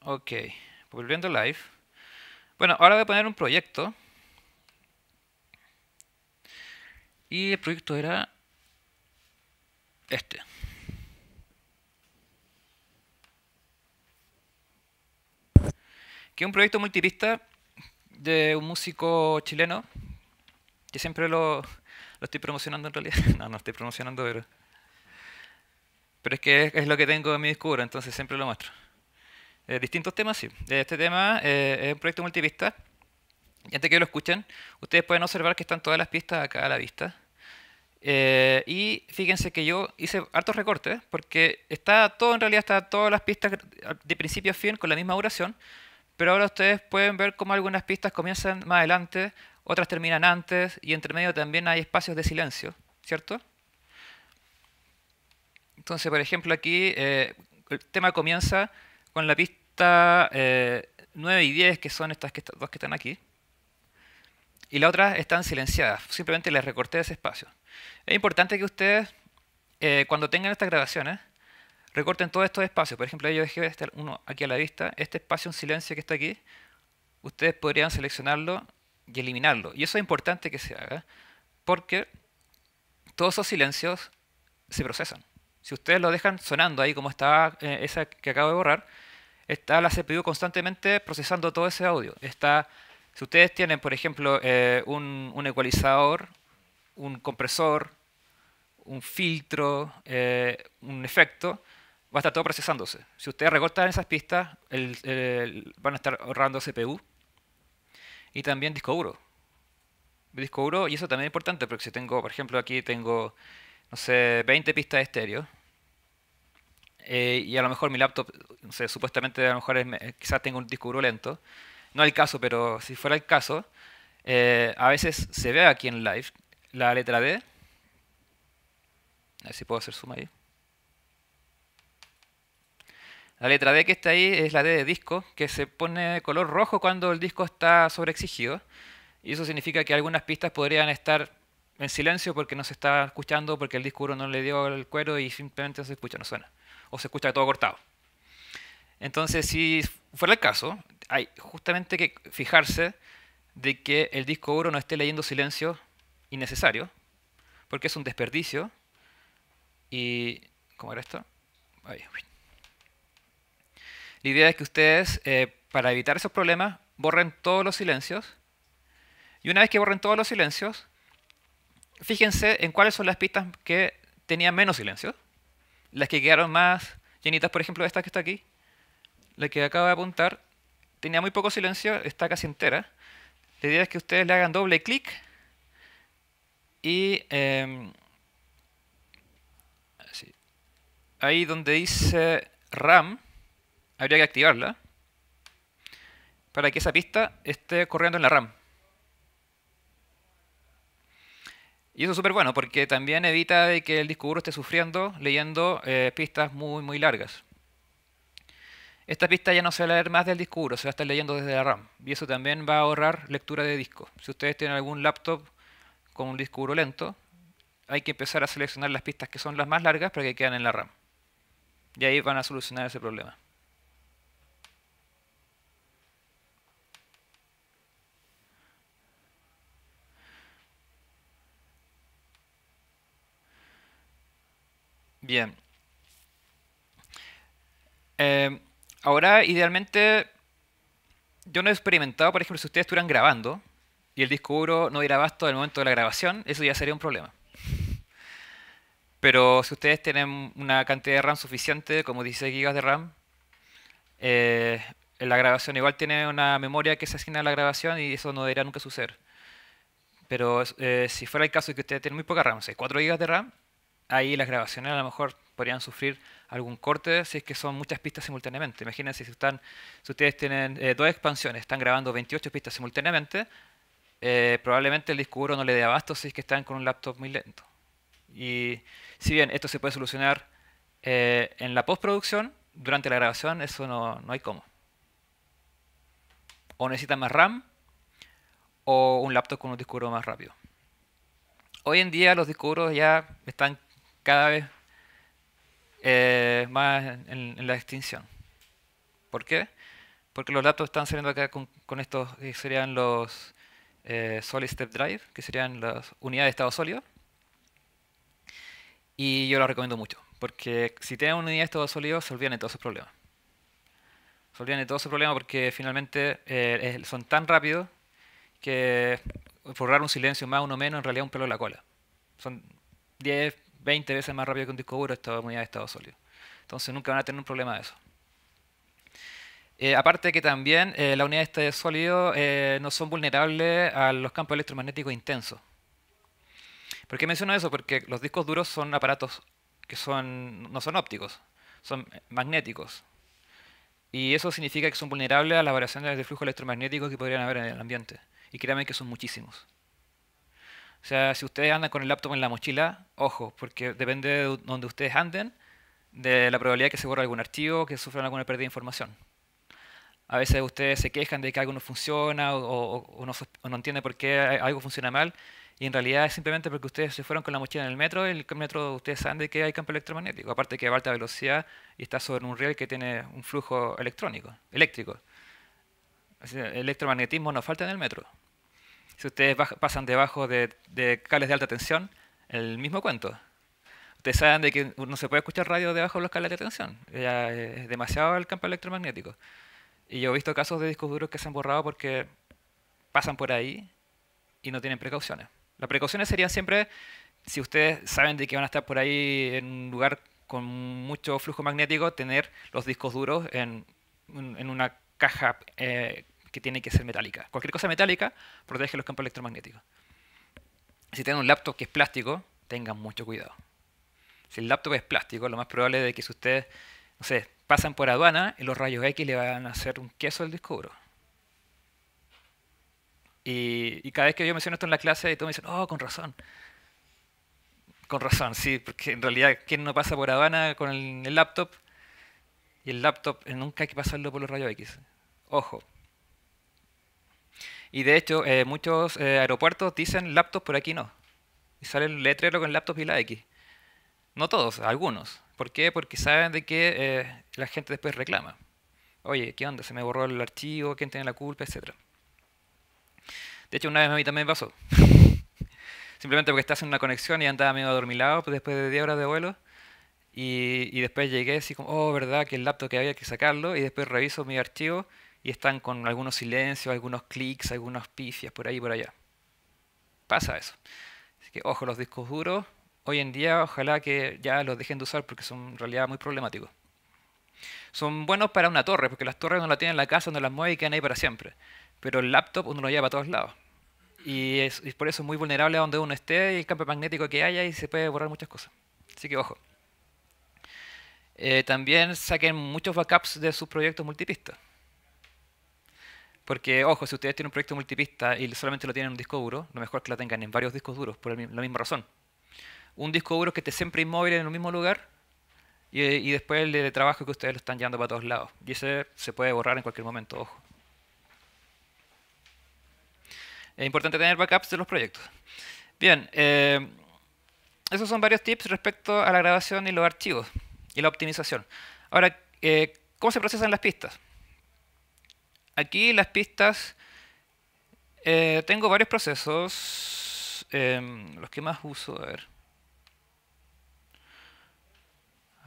Ok, volviendo live. Bueno, ahora voy a poner un proyecto. Y el proyecto era este. Que es un proyecto multipista de un músico chileno, que siempre lo, estoy promocionando en realidad. No, no estoy promocionando, pero... Pero es que es, lo que tengo en mi discurso, entonces siempre lo muestro. Eh, distintos temas, sí. Eh, este tema eh, es un proyecto multipista. Y antes que lo escuchen, ustedes pueden observar que están todas las pistas acá a la vista. Eh, y fíjense que yo hice hartos recortes, porque está todo, en realidad, está todas las pistas de principio a fin con la misma duración, pero ahora ustedes pueden ver cómo algunas pistas comienzan más adelante, otras terminan antes, y entre medio también hay espacios de silencio, ¿cierto? Entonces, por ejemplo, aquí eh, el tema comienza con la pista 9 eh, y 10, que son estas que dos que están aquí, y las otras están silenciadas, simplemente les recorté ese espacio. Es importante que ustedes, eh, cuando tengan estas grabaciones, recorten todos estos espacios. Por ejemplo, yo dejé este uno aquí a la vista, este espacio en silencio que está aquí, ustedes podrían seleccionarlo y eliminarlo. Y eso es importante que se haga, porque todos esos silencios se procesan. Si ustedes lo dejan sonando ahí como está eh, esa que acabo de borrar, está la CPU constantemente procesando todo ese audio. Está, si ustedes tienen, por ejemplo, eh, un, un, ecualizador un compresor, un filtro, eh, un efecto, va a estar todo procesándose. Si ustedes recortan esas pistas, van a estar ahorrando CPU y también disco duro. Disco duro, y eso también es importante, porque si tengo, por ejemplo, aquí tengo, no sé, 20 pistas de estéreo, eh, y a lo mejor mi laptop, no sé, supuestamente a lo mejor eh, quizás tengo un disco duro lento, no es el caso, pero si fuera el caso, a veces se ve aquí en live la letra D. A ver si puedo hacer suma ahí. La letra D que está ahí es la D de disco, que se pone de color rojo cuando el disco está sobreexigido. Y eso significa que algunas pistas podrían estar en silencio porque no se está escuchando, porque el disco no le dio el cuero y simplemente no se escucha, no suena. O se escucha todo cortado. Entonces, si fuera el caso, hay justamente que fijarse de que el disco duro no esté leyendo silencio innecesario, porque es un desperdicio. Y. ¿Cómo era esto? La idea es que ustedes, eh, para evitar esos problemas, borren todos los silencios. Y una vez que borren todos los silencios, fíjense en cuáles son las pistas que tenían menos silencio. Las que quedaron más llenitas, por ejemplo, esta que está aquí, la que acabo de apuntar, tenía muy poco silencio, está casi entera. La idea es que ustedes le hagan doble clic y em, ahí donde dice RAM, habría que activarla para que esa pista esté corriendo en la RAM. Y eso es súper bueno porque también evita que el disco duro esté sufriendo leyendo eh, pistas muy muy largas. Esta pista ya no se va a leer más del disco duro, se va a estar leyendo desde la RAM. Y eso también va a ahorrar lectura de disco. Si ustedes tienen algún laptop con un disco duro lento, hay que empezar a seleccionar las pistas que son las más largas para que quedan en la RAM. Y ahí van a solucionar ese problema. Bien. Eh, ahora, idealmente, yo no he experimentado, por ejemplo, si ustedes estuvieran grabando, y el disco duro no diera abasto el momento de la grabación, eso ya sería un problema. Pero si ustedes tienen una cantidad de RAM suficiente, como 16 GB de RAM, eh, la grabación igual tiene una memoria que se asigna a la grabación y eso no debería nunca suceder. Pero eh, si fuera el caso de que ustedes tienen muy poca RAM, o sea, 4 GB de RAM, ahí las grabaciones a lo mejor podrían sufrir algún corte si es que son muchas pistas simultáneamente. Imagínense si, están, si ustedes tienen eh, dos expansiones, están grabando 28 pistas simultáneamente, eh, probablemente el disco duro no le dé abasto si es que están con un laptop muy lento. Y si bien esto se puede solucionar eh, en la postproducción, durante la grabación eso no, no hay cómo. O necesitan más RAM o un laptop con un disco duro más rápido. Hoy en día los discos ya están cada vez eh, más en, la extinción. ¿Por qué? Porque los laptops están saliendo acá con estos, que serían los eh, Solid Step Drive, que serían las unidades de estado sólido. Y yo lo recomiendo mucho, porque si tienen una unidad de estado sólido, se olvidan de todos sus problemas. Se olvidan de todos sus problemas porque finalmente eh, son tan rápidos que forrar un silencio más, uno menos, en realidad un pelo en la cola. Son 10, 20 veces más rápido que un disco duro esta unidad de estado sólido. Entonces nunca van a tener un problema de eso. Eh, aparte que también eh, la unidad unidades de sólido eh, no son vulnerables a los campos electromagnéticos intensos. ¿Por qué menciono eso? Porque los discos duros son aparatos que son, no son ópticos, son magnéticos. Y eso significa que son vulnerables a las variaciones de flujo electromagnético que podrían haber en el ambiente. Y créanme que son muchísimos. O sea, si ustedes andan con el laptop en la mochila, ojo, porque depende de donde ustedes anden, de la probabilidad que se borre algún archivo, que sufran alguna pérdida de información a veces ustedes se quejan de que algo no funciona o, no, entienden por qué algo funciona mal. Y en realidad es simplemente porque ustedes se fueron con la mochila en el metro, y el metro ustedes saben de que hay campo electromagnético, aparte que va a alta velocidad y está sobre un riel que tiene un flujo electrónico, eléctrico. Así, electromagnetismo no falta en el metro. Si ustedes pasan debajo de, cables de alta tensión, el mismo cuento. Ustedes saben de que no se puede escuchar radio debajo de los cables de tensión. Eh, es demasiado el campo electromagnético. Y yo he visto casos de discos duros que se han borrado porque pasan por ahí y no tienen precauciones. Las precauciones serían siempre, si ustedes saben de que van a estar por ahí en un lugar con mucho flujo magnético, tener los discos duros en, una caja eh, que tiene que ser metálica. Cualquier cosa metálica protege los campos electromagnéticos. Si tienen un laptop que es plástico, tengan mucho cuidado. Si el laptop es plástico, lo más probable es que si ustedes, no sé, pasan por aduana y los rayos X le van a hacer un queso al descubro. Y, cada vez que yo menciono esto en la clase, todos me dicen, oh, con razón. Con razón, sí, porque en realidad, ¿quién no pasa por aduana con el, laptop? Y el laptop eh, nunca hay que pasarlo por los rayos X. Ojo. Y de hecho, eh, muchos eh, aeropuertos dicen laptop, por aquí no. Y sale el letrero con laptop y la X. No todos, algunos. ¿Por qué? Porque saben de que eh, la gente después reclama. Oye, ¿qué onda? Se me borró el archivo, ¿quién tiene la culpa? Etcétera. De hecho, una vez a mí también pasó. Simplemente porque estás en una conexión y andaba medio adormilado pues, después de 10 horas de vuelo. Y, después llegué así como, oh, verdad, que el laptop que había que sacarlo. Y después reviso mi archivo y están con algunos silencios, algunos clics, algunos pifias por ahí y por allá. Pasa eso. Así que, ojo, los discos duros hoy en día ojalá que ya los dejen de usar porque son en realidad muy problemáticos. Son buenos para una torre, porque las torres no la tienen en la casa, no las mueve y quedan ahí para siempre. Pero el laptop uno lo lleva a todos lados. Y, es, por eso es muy vulnerable a donde uno esté y el campo magnético que haya y se puede borrar muchas cosas. Así que ojo. Eh, también saquen muchos backups de sus proyectos multipistas. Porque, ojo, si ustedes tienen un proyecto multipista y solamente lo tienen en un disco duro, lo mejor es que lo tengan en varios discos duros, por la misma razón un disco duro que esté siempre inmóvil en el mismo lugar y, después el de trabajo que ustedes lo están llevando para todos lados. Y ese se puede borrar en cualquier momento, ojo. Es importante tener backups de los proyectos. Bien, eh, esos son varios tips respecto a la grabación y los archivos y la optimización. Ahora, eh, ¿cómo se procesan las pistas? Aquí las pistas, eh, tengo varios procesos, em, los que más uso, a ver.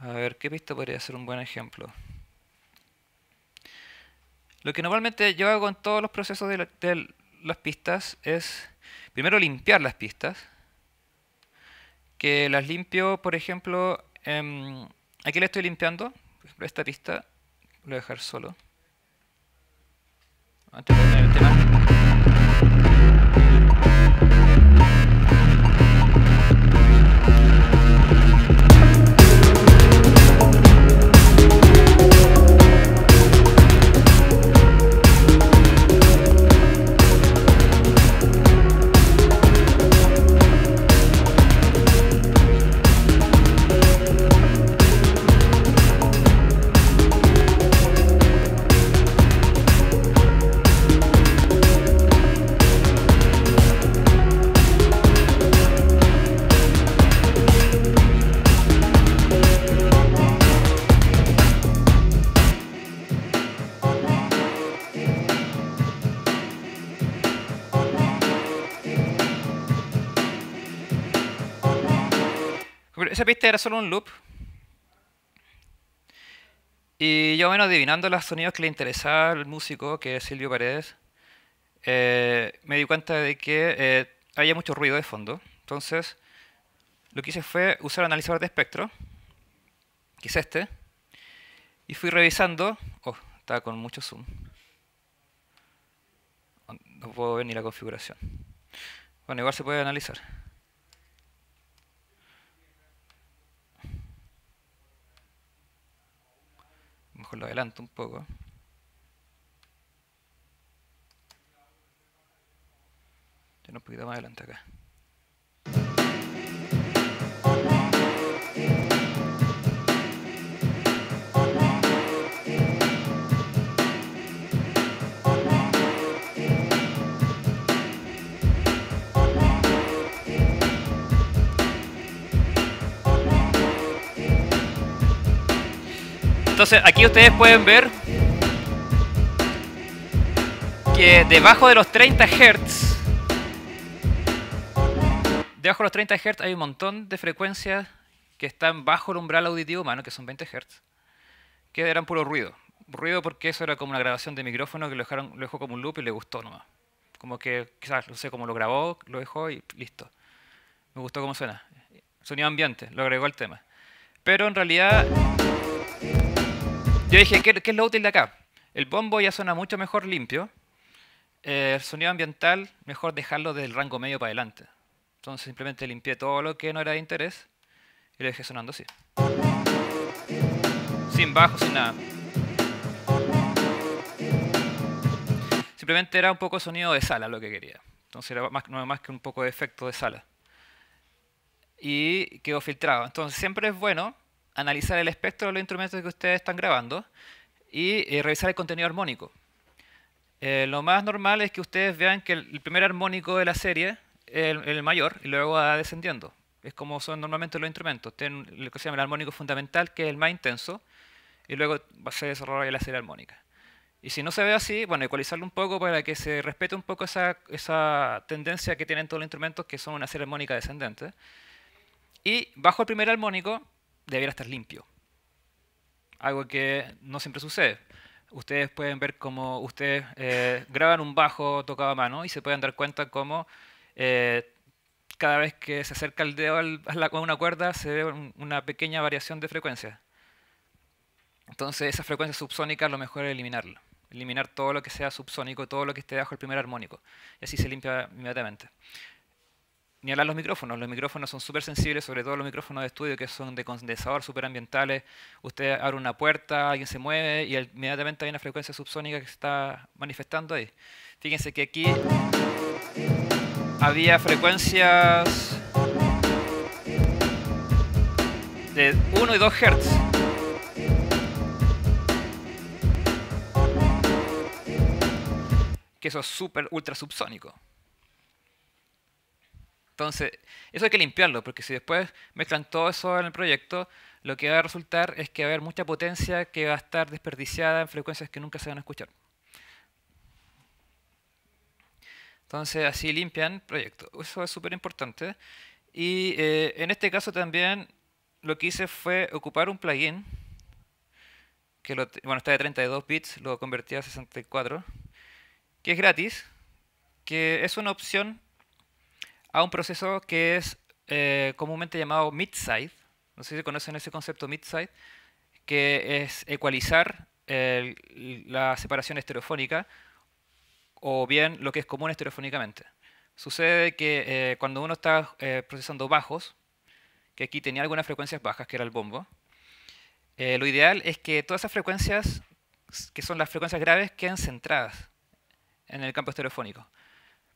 A ver, ¿qué pista podría ser un buen ejemplo? Lo que normalmente yo hago en todos los procesos de, las pistas es primero limpiar las pistas. Que las limpio, por ejemplo, em, aquí le estoy limpiando. Por ejemplo, esta pista lo voy a dejar solo. Antes de esa pista era solo un loop. Y yo, bueno, adivinando los sonidos que le interesaba al músico, que es Silvio Paredes, eh, me di cuenta de que eh, había mucho ruido de fondo. Entonces, lo que hice fue usar el analizador de espectro, que es este, y fui revisando. Oh, estaba con mucho zoom. No puedo ver ni la configuración. Bueno, igual se puede analizar. lo adelanto un poco. Tiene un poquito más adelante acá. Entonces aquí ustedes pueden ver que debajo de los 30 Hz debajo de los 30 Hz hay un montón de frecuencias que están bajo el umbral auditivo humano, que son 20 Hz, que eran puro ruido. Ruido porque eso era como una grabación de micrófono que lo, dejaron, lo dejó como un loop y le gustó nomás. Como que, quizás, no sé cómo lo grabó, lo dejó y listo. Me gustó cómo suena. Sonido ambiente, lo agregó al tema. Pero en realidad yo dije, ¿qué, es lo útil de acá? El bombo ya suena mucho mejor limpio. Eh, el sonido ambiental, mejor dejarlo del rango medio para adelante. Entonces simplemente limpié todo lo que no era de interés y lo dejé sonando así. Sin bajo, sin nada. Simplemente era un poco sonido de sala lo que quería. Entonces era más, era más que un poco de efecto de sala. Y quedó filtrado. Entonces siempre es bueno analizar el espectro de los instrumentos que ustedes están grabando y eh, revisar el contenido armónico. Eh, lo más normal es que ustedes vean que el, primer armónico de la serie es el, mayor y luego va descendiendo. Es como son normalmente los instrumentos. Tienen lo que se llama el armónico fundamental, que es el más intenso, y luego se desarrolla la serie armónica. Y si no se ve así, bueno, ecualizarlo un poco para que se respete un poco esa, esa tendencia que tienen todos los instrumentos, que son una serie armónica descendente. Y bajo el primer armónico, debiera estar limpio. Algo que no siempre sucede. Ustedes pueden ver cómo ustedes eh, graban un bajo tocado a mano y se pueden dar cuenta cómo eh, cada vez que se acerca el dedo a una cuerda se ve una pequeña variación de frecuencia. Entonces esa frecuencia subsónica lo mejor es eliminarla. Eliminar todo lo que sea subsónico, todo lo que esté bajo el primer armónico. Y así se limpia inmediatamente ni hablar los micrófonos. Los micrófonos son súper sensibles, sobre todo los micrófonos de estudio que son de condensador ambientales. Usted abre una puerta, alguien se mueve y inmediatamente hay una frecuencia subsónica que se está manifestando ahí. Fíjense que aquí había frecuencias de 1 y 2 Hz. Que eso es súper ultra subsónico. Entonces, eso hay que limpiarlo, porque si después mezclan todo eso en el proyecto, lo que va a resultar es que va a haber mucha potencia que va a estar desperdiciada en frecuencias que nunca se van a escuchar. Entonces, así limpian el proyecto. Eso es súper importante. Y eh, en este caso también lo que hice fue ocupar un plugin, que bueno, está de 32 bits, lo convertí a 64, que es gratis, que es una opción a un proceso que es eh, comúnmente llamado mid-side. No sé si conocen ese concepto mid-side, que es ecualizar la separación estereofónica o bien lo que es común estereofónicamente. Sucede que eh, cuando uno está eh, procesando bajos, que aquí tenía algunas frecuencias bajas, que era el bombo, lo ideal es que todas esas frecuencias, que son las frecuencias graves, queden centradas en el campo estereofónico.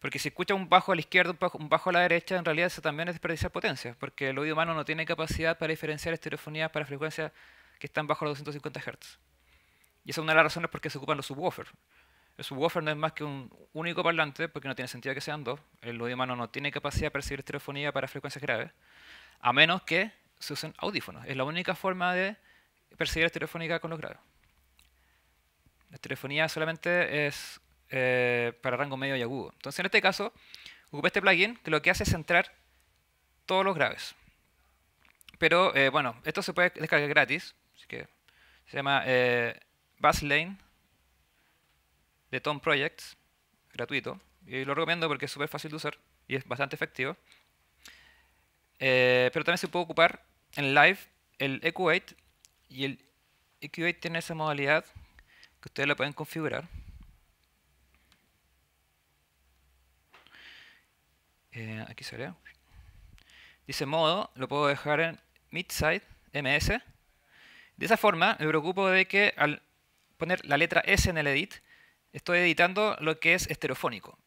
Porque si escucha un bajo a la izquierda, un bajo, a la derecha, en realidad eso también es desperdiciar potencia. porque el oído humano no tiene capacidad para diferenciar estereofonías para frecuencias que están bajo los 250 Hz. Y esa es una de las razones por qué se ocupan los subwoofers. El subwoofer no es más que un único parlante, porque no tiene sentido que sean dos. El oído humano no tiene capacidad para percibir estereofonía para frecuencias graves, a menos que se usen audífonos. Es la única forma de percibir estereofonía con los graves. La estereofonía solamente es eh, para rango medio y agudo. Entonces, en este caso, ocupé este plugin que lo que hace es centrar todos los graves. Pero, eh, bueno, esto se puede descargar gratis. Así que se llama eh, Bass Lane de Tom Projects, gratuito. Y lo recomiendo porque es súper fácil de usar y es bastante efectivo. Eh, pero también se puede ocupar en live el EQ8 y el EQ8 tiene esa modalidad que ustedes la pueden configurar. eh, aquí sale. Dice modo, lo puedo dejar en midside, ms. De esa forma me preocupo de que al poner la letra S en el edit, estoy editando lo que es estereofónico.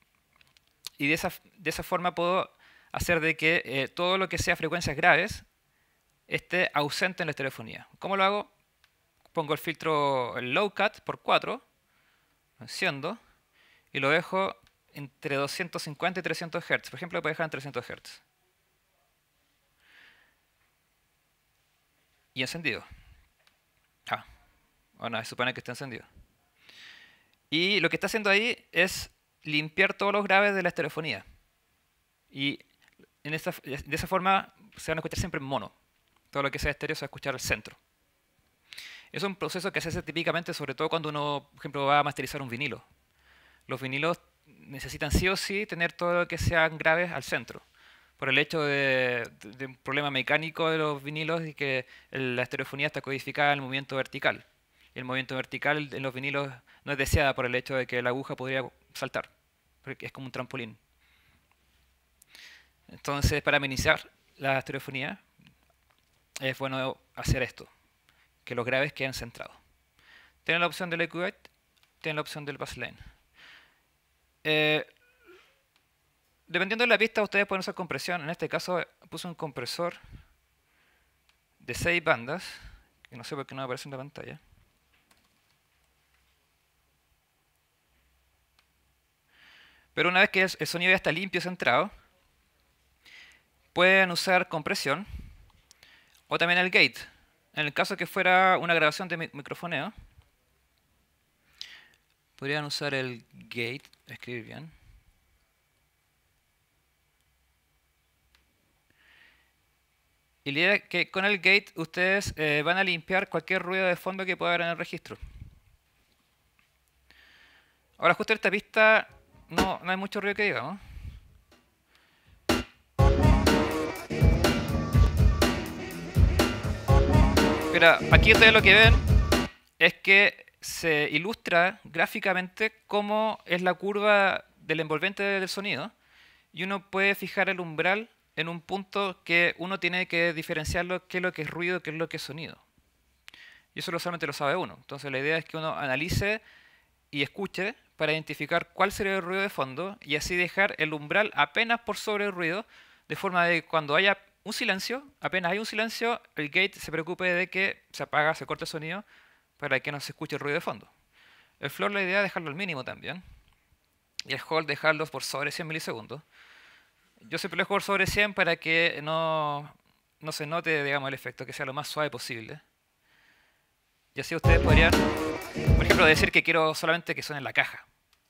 Y de esa, de esa forma puedo hacer de que eh, todo lo que sea frecuencias graves esté ausente en la estereofonía. ¿Cómo lo hago? Pongo el filtro low cut por 4, lo enciendo, y lo dejo entre 250 y 300 Hz. Por ejemplo, lo a dejar en 300 Hz. Y encendido. Ah, bueno, se supone que está encendido. Y lo que está haciendo ahí es limpiar todos los graves de la estereofonía. Y en de esa forma se van a escuchar siempre en mono. Todo lo que sea estéreo se va a escuchar al centro. Es un proceso que se hace típicamente, sobre todo cuando uno, por ejemplo, va a masterizar un vinilo. Los vinilos necesitan sí o sí tener todo lo que sean graves al centro, por el hecho de, un problema mecánico de los vinilos y que la estereofonía está codificada en el movimiento vertical. el movimiento vertical en los vinilos no es deseada por el hecho de que la aguja podría saltar, porque es como un trampolín. Entonces, para minimizar la estereofonía, es bueno hacer esto, que los graves queden centrados. Tienen la opción del equivate, tienen la opción del baseline. Eh, dependiendo de la vista ustedes pueden usar compresión. En este caso puse un compresor de 6 bandas, que no sé por qué no aparece en la pantalla. Pero una vez que el sonido ya está limpio, centrado, pueden usar compresión o también el gate. En el caso que fuera una grabación de microfoneo, podrían usar el gate escribir bien. Y la idea que con el gate ustedes eh, van a limpiar cualquier ruido de fondo que pueda haber en el registro. Ahora justo en esta pista no, no hay mucho ruido que digamos. Pero aquí ustedes lo que ven es que se ilustra gráficamente cómo es la curva del envolvente del sonido y uno puede fijar el umbral en un punto que uno tiene que diferenciarlo qué es lo que es ruido, qué es lo que es sonido. Y eso solamente lo sabe uno. Entonces la idea es que uno analice y escuche para identificar cuál sería el ruido de fondo y así dejar el umbral apenas por sobre el ruido, de forma de que cuando haya un silencio, apenas hay un silencio, el gate se preocupe de que se apaga, se corte el sonido para que no se escuche el ruido de fondo. El floor la idea es dejarlo al mínimo también. Y el hold dejarlo por sobre 100 milisegundos. Yo siempre lo dejo sobre 100 para que no, no se note digamos, el efecto, que sea lo más suave posible. Y así ustedes podrían, por ejemplo, decir que quiero solamente que suene la caja.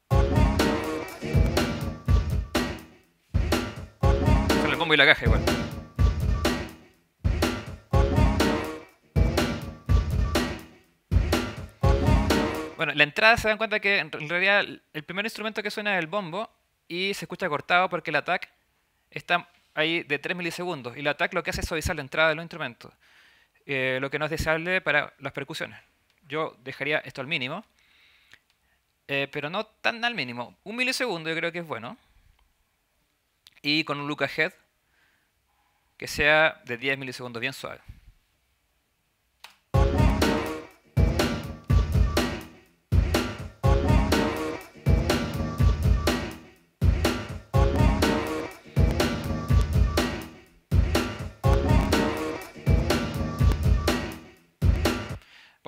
Con el combo y la caja igual. bueno, la entrada se dan cuenta que en realidad el primer instrumento que suena es el bombo y se escucha cortado porque el attack está ahí de 3 milisegundos y el attack lo que hace es suavizar la entrada de los instrumentos, eh, lo que no es deseable para las percusiones. Yo dejaría esto al mínimo, eh, pero no tan al mínimo. Un milisegundo yo creo que es bueno. Y con un look ahead que sea de 10 milisegundos, bien suave.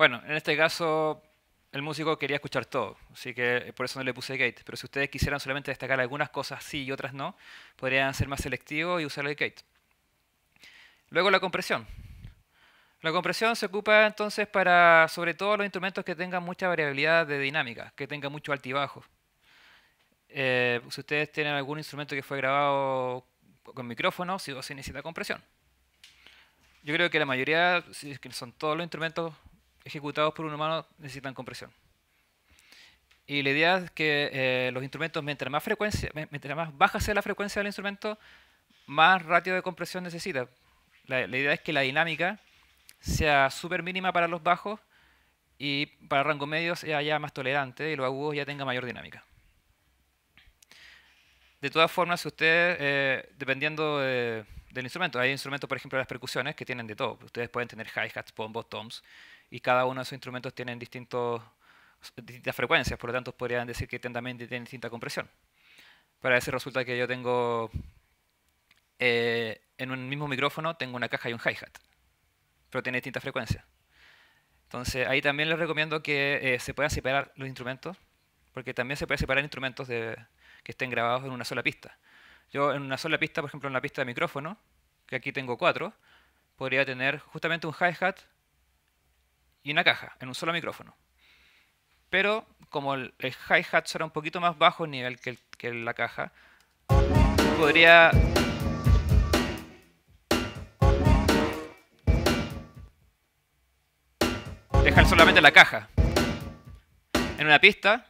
Bueno, en este caso el músico quería escuchar todo, así que por eso no le puse gate. Pero si ustedes quisieran solamente destacar algunas cosas sí y otras no, podrían ser más selectivos y usar el gate. Luego la compresión. La compresión se ocupa entonces para, sobre todo, los instrumentos que tengan mucha variabilidad de dinámica, que tengan mucho altibajo. Eh, si ustedes tienen algún instrumento que fue grabado con micrófono, si o se necesita compresión. Yo creo que la mayoría, si son todos los instrumentos ejecutados por un humano necesitan compresión. Y la idea es que eh, los instrumentos, mientras más, baja sea la frecuencia del instrumento, más ratio de compresión necesita. La, idea es que la dinámica sea súper mínima para los bajos y para rango medios sea ya más tolerante y los agudos ya tenga mayor dinámica. De todas formas, ustedes, eh, dependiendo eh, del instrumento, hay instrumentos, por ejemplo, las percusiones que tienen de todo. Ustedes pueden tener hi-hats, bombos, toms, y cada uno de esos instrumentos tienen distintos, distintas frecuencias, por lo tanto podrían decir que también tienen distinta compresión. Para eso resulta que yo tengo eh, en un mismo micrófono tengo una caja y un hi-hat, pero tiene distintas frecuencias. Entonces ahí también les recomiendo que eh, se puedan separar los instrumentos, porque también se puede separar instrumentos que estén grabados en una sola pista. Yo en una sola pista, por ejemplo en la pista de micrófono, que aquí tengo cuatro, podría tener justamente un hi-hat, y una caja en un solo micrófono. Pero como el, hi-hat será un poquito más bajo nivel que, que la caja, podría... Dejar solamente la caja en una pista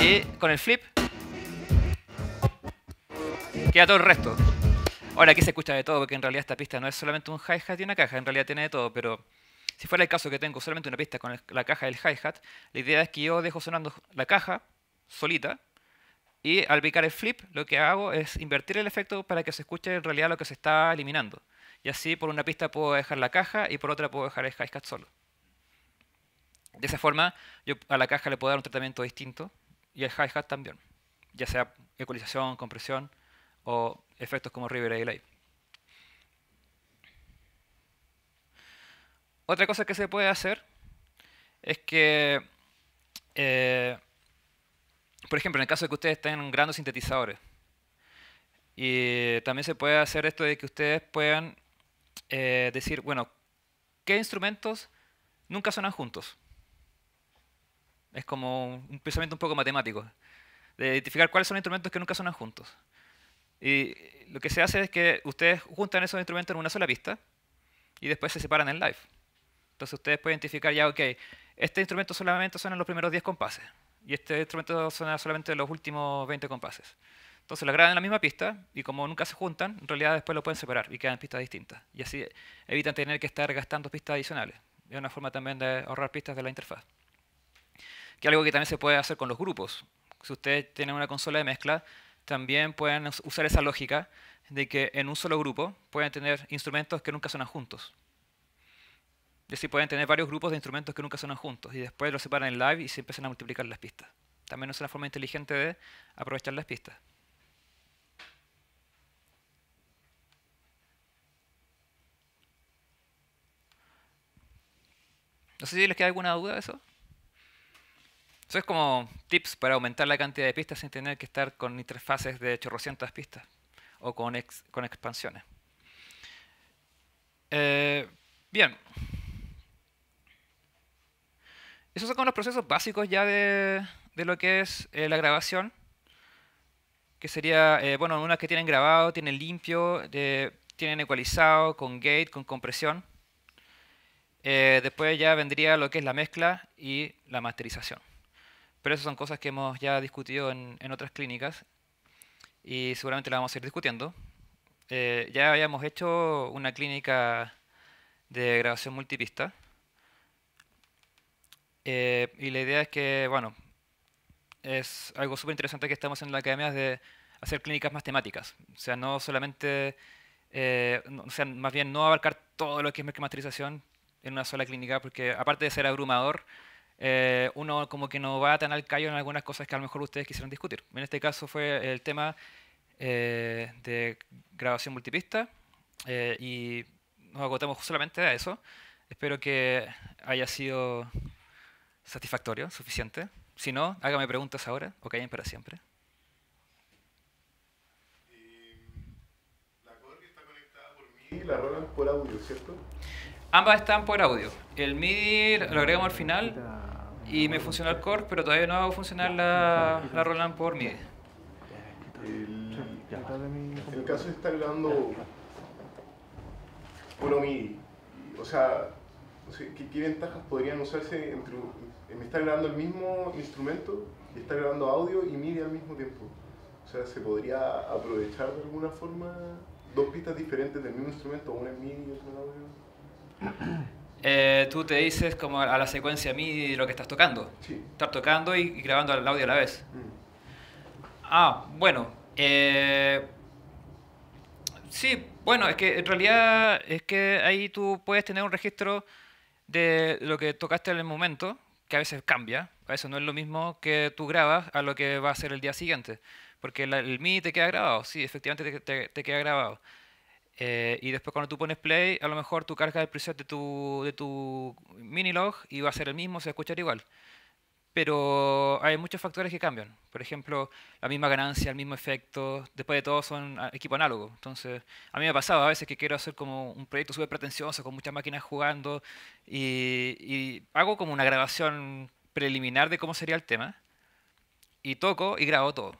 y con el flip queda todo el resto. Ahora aquí se escucha de todo, porque en realidad esta pista no es solamente un hi-hat y una caja, en realidad tiene de todo, pero si fuera el caso que tengo solamente una pista con la caja del hi-hat, la idea es que yo dejo sonando la caja solita y al picar el flip lo que hago es invertir el efecto para que se escuche en realidad lo que se está eliminando. Y así por una pista puedo dejar la caja y por otra puedo dejar el hi-hat solo. De esa forma yo a la caja le puedo dar un tratamiento distinto y al hi-hat también, ya sea ecualización, compresión o efectos como River Delay. Otra cosa que se puede hacer es que, eh, por ejemplo, en el caso de que ustedes estén grandes sintetizadores, y también se puede hacer esto de que ustedes puedan eh, decir, bueno, ¿qué instrumentos nunca suenan juntos? Es como un pensamiento un poco matemático, de identificar cuáles son instrumentos que nunca suenan juntos. Y lo que se hace es que ustedes juntan esos instrumentos en una sola pista y después se separan en live. Entonces ustedes pueden identificar ya, ok, este instrumento solamente suena en los primeros 10 compases y este instrumento suena solamente en los últimos 20 compases. Entonces lo graban en la misma pista y como nunca se juntan, en realidad después lo pueden separar y quedan pistas distintas. Y así evitan tener que estar gastando pistas adicionales. Es una forma también de ahorrar pistas de la interfaz. Que algo que también se puede hacer con los grupos. Si ustedes tienen una consola de mezcla, también pueden usar esa lógica de que en un solo grupo pueden tener instrumentos que nunca suenan juntos. Es si pueden tener varios grupos de instrumentos que nunca suenan juntos y después los separan en live y se empiezan a multiplicar las pistas. También es una forma inteligente de aprovechar las pistas. No sé si les queda alguna duda de eso. Eso es como tips para aumentar la cantidad de pistas sin tener que estar con interfaces de chorrocientas pistas o con, con expansiones. Eh, bien. Esos son los procesos básicos ya de, lo que es eh, la grabación, que sería, eh, bueno, unas que tienen grabado, tienen limpio, tienen ecualizado, con gate, con compresión. Eh, después ya vendría lo que es la mezcla y la masterización. Pero esas son cosas que hemos ya discutido en, en otras clínicas y seguramente las vamos a ir discutiendo. ya habíamos hecho una clínica de grabación multipista eh, y la idea es que, bueno, es algo súper interesante que estamos en la academia de hacer clínicas más temáticas. O sea, no solamente, eh, o sea, más bien no abarcar todo lo que es mercamasterización en una sola clínica, porque aparte de ser abrumador, eh, uno como que no va tan al callo en algunas cosas que a lo mejor ustedes quisieran discutir. En este caso fue el tema de grabación multipista y nos agotamos solamente a eso. Espero que haya sido ¿Satisfactorio? ¿Suficiente? Si no, hágame preguntas ahora o callen para siempre. Eh, la core está conectada por MIDI y la Roland por audio, ¿cierto? Ambas están por audio. El MIDI lo agregamos al final y me funciona el core, pero todavía no hago funcionar la, la Roland por MIDI. El, el caso está grabando por MIDI. O sea, ¿qué, qué ventajas podrían usarse entre, eh, me está grabando el mismo instrumento y está grabando audio y MIDI al mismo tiempo. O sea, se podría aprovechar de alguna forma dos pistas diferentes del mismo instrumento, una en MIDI y otra en audio. Eh, tú te dices como a la secuencia MIDI lo que estás tocando. Sí. Estar tocando y, grabando el audio a la vez. Mm. Ah, bueno. Eh, sí, bueno, es que en realidad es que ahí tú puedes tener un registro de lo que tocaste en el momento a veces cambia, a no es lo mismo que tú grabas a lo que va a ser el día siguiente, porque el MIDI te queda grabado, sí, efectivamente te, queda grabado. Eh, y después cuando tú pones play, a lo mejor tú cargas el preset de tu, de tu mini log y va a ser el mismo, se va escuchar igual pero hay muchos factores que cambian. Por ejemplo, la misma ganancia, el mismo efecto, después de todo son ah, equipo análogo. Entonces, a mí me ha pasado a veces que quiero hacer como un proyecto súper pretencioso, con muchas máquinas jugando, y, hago como una grabación preliminar de cómo sería el tema, y toco y grabo todo.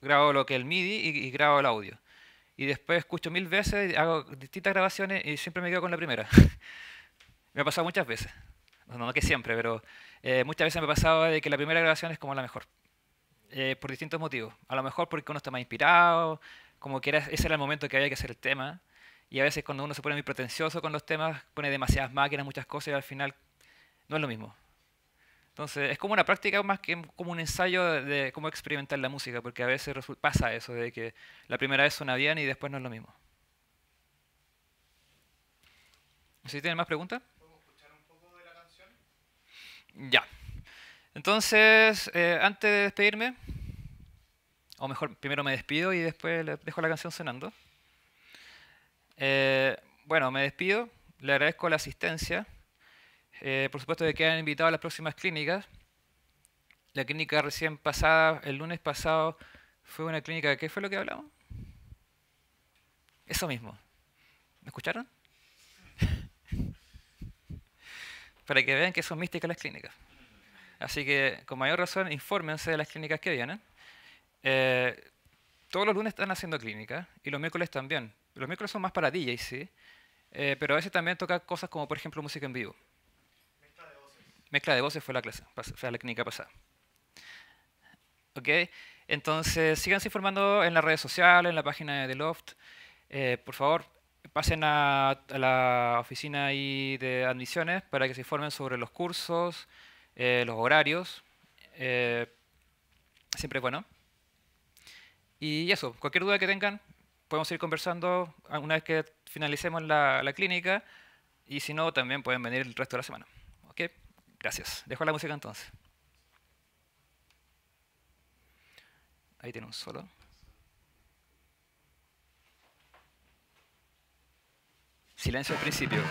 Grabo lo que es el MIDI y, y grabo el audio. Y después escucho mil veces, hago distintas grabaciones y siempre me quedo con la primera. me ha pasado muchas veces no, no que siempre, pero eh, muchas veces me ha pasado de que la primera grabación es como la mejor, eh, por distintos motivos. A lo mejor porque uno está más inspirado, como que era, ese era el momento que había que hacer el tema, y a veces cuando uno se pone muy pretencioso con los temas, pone demasiadas máquinas, muchas cosas, y al final no es lo mismo. Entonces, es como una práctica más que como un ensayo de, cómo experimentar la música, porque a veces pasa eso, de que la primera vez suena bien y después no es lo mismo. si tienen más preguntas? Ya. Entonces, eh, antes de despedirme, o mejor, primero me despido y después dejo la canción sonando. Eh, bueno, me despido, le agradezco la asistencia. Eh, por supuesto que han invitado a las próximas clínicas. La clínica recién pasada, el lunes pasado, fue una clínica, ¿qué fue lo que hablamos? Eso mismo. ¿Me escucharon? para que vean que son místicas las clínicas. Así que, con mayor razón, infórmense de las clínicas que vienen. Eh, todos los lunes están haciendo clínicas y los miércoles también. Los miércoles son más para DJs, sí, eh, pero a veces también toca cosas como, por ejemplo, música en vivo. Mezcla de voces. Mezcla de voces fue la clase, fue la clínica pasada. ¿Ok? Entonces, síganse informando en las redes sociales, en la página de Loft. Eh, por favor, pasen a, la oficina ahí de admisiones para que se informen sobre los cursos, eh, los horarios. Eh, siempre bueno. Y eso, cualquier duda que tengan, podemos ir conversando una vez que finalicemos la, clínica. Y si no, también pueden venir el resto de la semana. ¿Ok? Gracias. Dejo la música entonces. Ahí tiene un solo. Silencio al principio.